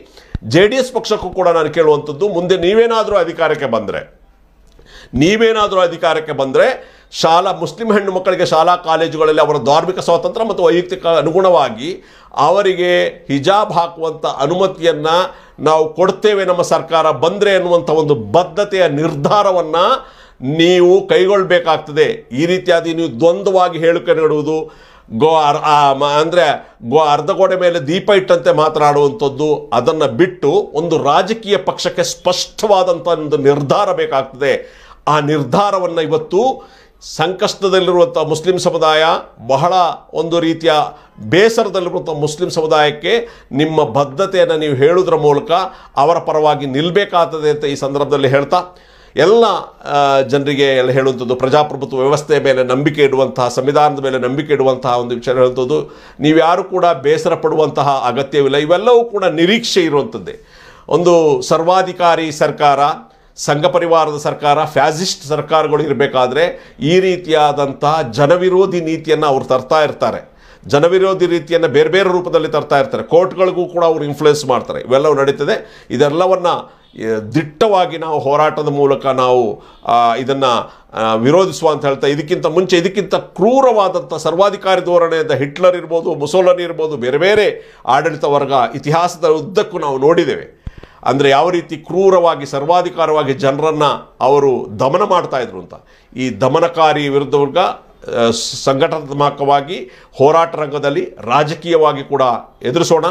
ಜೆ ಡಿ ಎಸ್ ಪಕ್ಷಕ್ಕೂ ಕೂಡ ನಾನು ಕೇಳುವಂಥದ್ದು ಮುಂದೆ ನೀವೇನಾದರೂ ಅಧಿಕಾರಕ್ಕೆ ಬಂದರೆ ನೀವೇನಾದರೂ ಅಧಿಕಾರಕ್ಕೆ ಬಂದರೆ ಶಾಲಾ ಮುಸ್ಲಿಂ ಹೆಣ್ಣು ಮಕ್ಕಳಿಗೆ ಶಾಲಾ ಕಾಲೇಜುಗಳಲ್ಲಿ ಅವರ ಧಾರ್ಮಿಕ ಸ್ವಾತಂತ್ರ್ಯ ಮತ್ತು ವೈಯಕ್ತಿಕ ಅನುಗುಣವಾಗಿ ಅವರಿಗೆ ಹಿಜಾಬ್ ಹಾಕುವಂಥ ಅನುಮತಿಯನ್ನು ನಾವು ಕೊಡ್ತೇವೆ ನಮ್ಮ ಸರ್ಕಾರ ಬಂದರೆ ಎನ್ನುವಂಥ ಒಂದು ಬದ್ಧತೆಯ ನಿರ್ಧಾರವನ್ನು ನೀವು ಕೈಗೊಳ್ಳಬೇಕಾಗ್ತದೆ ಈ ರೀತಿಯಾಗಿ ನೀವು ದ್ವಂದ್ವವಾಗಿ ಹೇಳಿಕೆ ನೀಡುವುದು ಗೋ ಅರ್ ಅಂದರೆ ಗೋ ಅರ್ಧಗೋಡೆ ಮೇಲೆ ದೀಪ ಇಟ್ಟಂತೆ ಮಾತನಾಡುವಂಥದ್ದು ಅದನ್ನು ಬಿಟ್ಟು ಒಂದು ರಾಜಕೀಯ ಪಕ್ಷಕ್ಕೆ ಸ್ಪಷ್ಟವಾದಂಥ ಒಂದು ನಿರ್ಧಾರ ಬೇಕಾಗ್ತದೆ ಆ ನಿರ್ಧಾರವನ್ನು ಇವತ್ತು ಸಂಕಷ್ಟದಲ್ಲಿರುವಂಥ ಮುಸ್ಲಿಂ ಸಮುದಾಯ ಬಹಳ ಒಂದು ರೀತಿಯ ಬೇಸರದಲ್ಲಿರುವಂಥ ಮುಸ್ಲಿಂ ಸಮುದಾಯಕ್ಕೆ ನಿಮ್ಮ ಬದ್ಧತೆಯನ್ನು ನೀವು ಹೇಳುವುದರ ಮೂಲಕ ಅವರ ಪರವಾಗಿ ನಿಲ್ಲಬೇಕಾಗ್ತದೆ ಅಂತ ಈ ಸಂದರ್ಭದಲ್ಲಿ ಹೇಳ್ತಾ ಎಲ್ಲ ಜನರಿಗೆ ಎಲ್ಲ ಹೇಳುವಂಥದ್ದು ಪ್ರಜಾಪ್ರಭುತ್ವ ವ್ಯವಸ್ಥೆಯ ಮೇಲೆ ನಂಬಿಕೆ ಇಡುವಂತಹ ಸಂವಿಧಾನದ ಮೇಲೆ ನಂಬಿಕೆ ಇಡುವಂತಹ ಒಂದು ವಿಚಾರ ಹೇಳುವಂಥದ್ದು ನೀವ್ಯಾರು ಕೂಡ ಬೇಸರ ಪಡುವಂತಹ ಅಗತ್ಯವಿಲ್ಲ ಇವೆಲ್ಲವೂ ಕೂಡ ನಿರೀಕ್ಷೆ ಇರುವಂಥದ್ದೇ ಒಂದು ಸರ್ವಾಧಿಕಾರಿ ಸರ್ಕಾರ ಸಂಘ ಪರಿವಾರದ ಸರ್ಕಾರ ಫ್ಯಾಸಿಸ್ಟ್ ಸರ್ಕಾರಗಳು ಇರಬೇಕಾದ್ರೆ ಈ ರೀತಿಯಾದಂತಹ ಜನವಿರೋಧಿ ನೀತಿಯನ್ನು ಅವರು ತರ್ತಾ ಇರ್ತಾರೆ ಜನವಿರೋಧಿ ರೀತಿಯನ್ನು ಬೇರೆ ಬೇರೆ ರೂಪದಲ್ಲಿ ತರ್ತಾ ಇರ್ತಾರೆ ಕೋರ್ಟ್ಗಳಿಗೂ ಕೂಡ ಅವರು ಇನ್ಫ್ಲುಯೆನ್ಸ್ ಮಾಡ್ತಾರೆ ಇವೆಲ್ಲವೂ ನಡೀತದೆ ಇದೆಲ್ಲವನ್ನು ದಿಟ್ಟವಾಗಿ ನಾವು ಹೋರಾಟದ ಮೂಲಕ ನಾವು ಇದನ್ನು ವಿರೋಧಿಸುವ ಅಂತ ಹೇಳ್ತಾ ಇದಕ್ಕಿಂತ ಮುಂಚೆ ಇದಕ್ಕಿಂತ ಕ್ರೂರವಾದಂಥ ಸರ್ವಾಧಿಕಾರಿ ಧೋರಣೆಯಿಂದ ಹಿಟ್ಲರ್ ಇರ್ಬೋದು ಮುಸೋಲನ್ ಇರ್ಬೋದು ಬೇರೆ ಬೇರೆ ಆಡಳಿತ ವರ್ಗ ಇತಿಹಾಸದ ಉದ್ದಕ್ಕೂ ನಾವು ನೋಡಿದ್ದೇವೆ ಅಂದರೆ ಯಾವ ರೀತಿ ಕ್ರೂರವಾಗಿ ಸರ್ವಾಧಿಕಾರವಾಗಿ ಜನರನ್ನು ಅವರು ದಮನ ಮಾಡ್ತಾ ಇದ್ರು ಅಂತ ಈ ದಮನಕಾರಿ ವಿರುದ್ಧವರ್ಗ ಸಂಘಟನಾತ್ಮಕವಾಗಿ ಹೋರಾಟ ರಂಗದಲ್ಲಿ ರಾಜಕೀಯವಾಗಿ ಕೂಡ ಎದುರಿಸೋಣ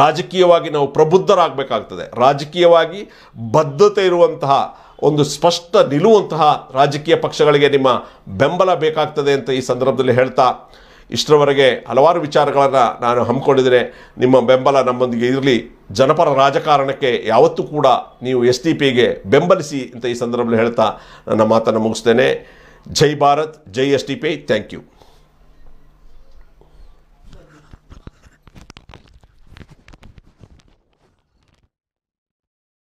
ರಾಜಕೀಯವಾಗಿ ನಾವು ಪ್ರಬುದ್ಧರಾಗಬೇಕಾಗ್ತದೆ ರಾಜಕೀಯವಾಗಿ ಬದ್ಧತೆ ಇರುವಂತಹ ಒಂದು ಸ್ಪಷ್ಟ ನಿಲುವಂತಹ ರಾಜಕೀಯ ಪಕ್ಷಗಳಿಗೆ ನಿಮ್ಮ ಬೆಂಬಲ ಬೇಕಾಗ್ತದೆ ಅಂತ ಈ ಸಂದರ್ಭದಲ್ಲಿ ಹೇಳ್ತಾ ಇಷ್ಟರವರೆಗೆ ಹಲವಾರು ವಿಚಾರಗಳನ್ನು ನಾನು ಹಮ್ಮಿಕೊಂಡಿದ್ದೇನೆ ನಿಮ್ಮ ಬೆಂಬಲ ನಮ್ಮೊಂದಿಗೆ ಇರಲಿ ಜನಪರ ರಾಜಕಾರಣಕ್ಕೆ ಯಾವತ್ತೂ ಕೂಡ ನೀವು ಎಸ್ ಟಿ ಪಿಗೆ ಬೆಂಬಲಿಸಿ ಅಂತ ಈ ಸಂದರ್ಭದಲ್ಲಿ ಹೇಳ್ತಾ ನನ್ನ ಮಾತನ್ನು ಮುಗಿಸ್ತೇನೆ ಜೈ ಭಾರತ್ ಜೈ S T P thank you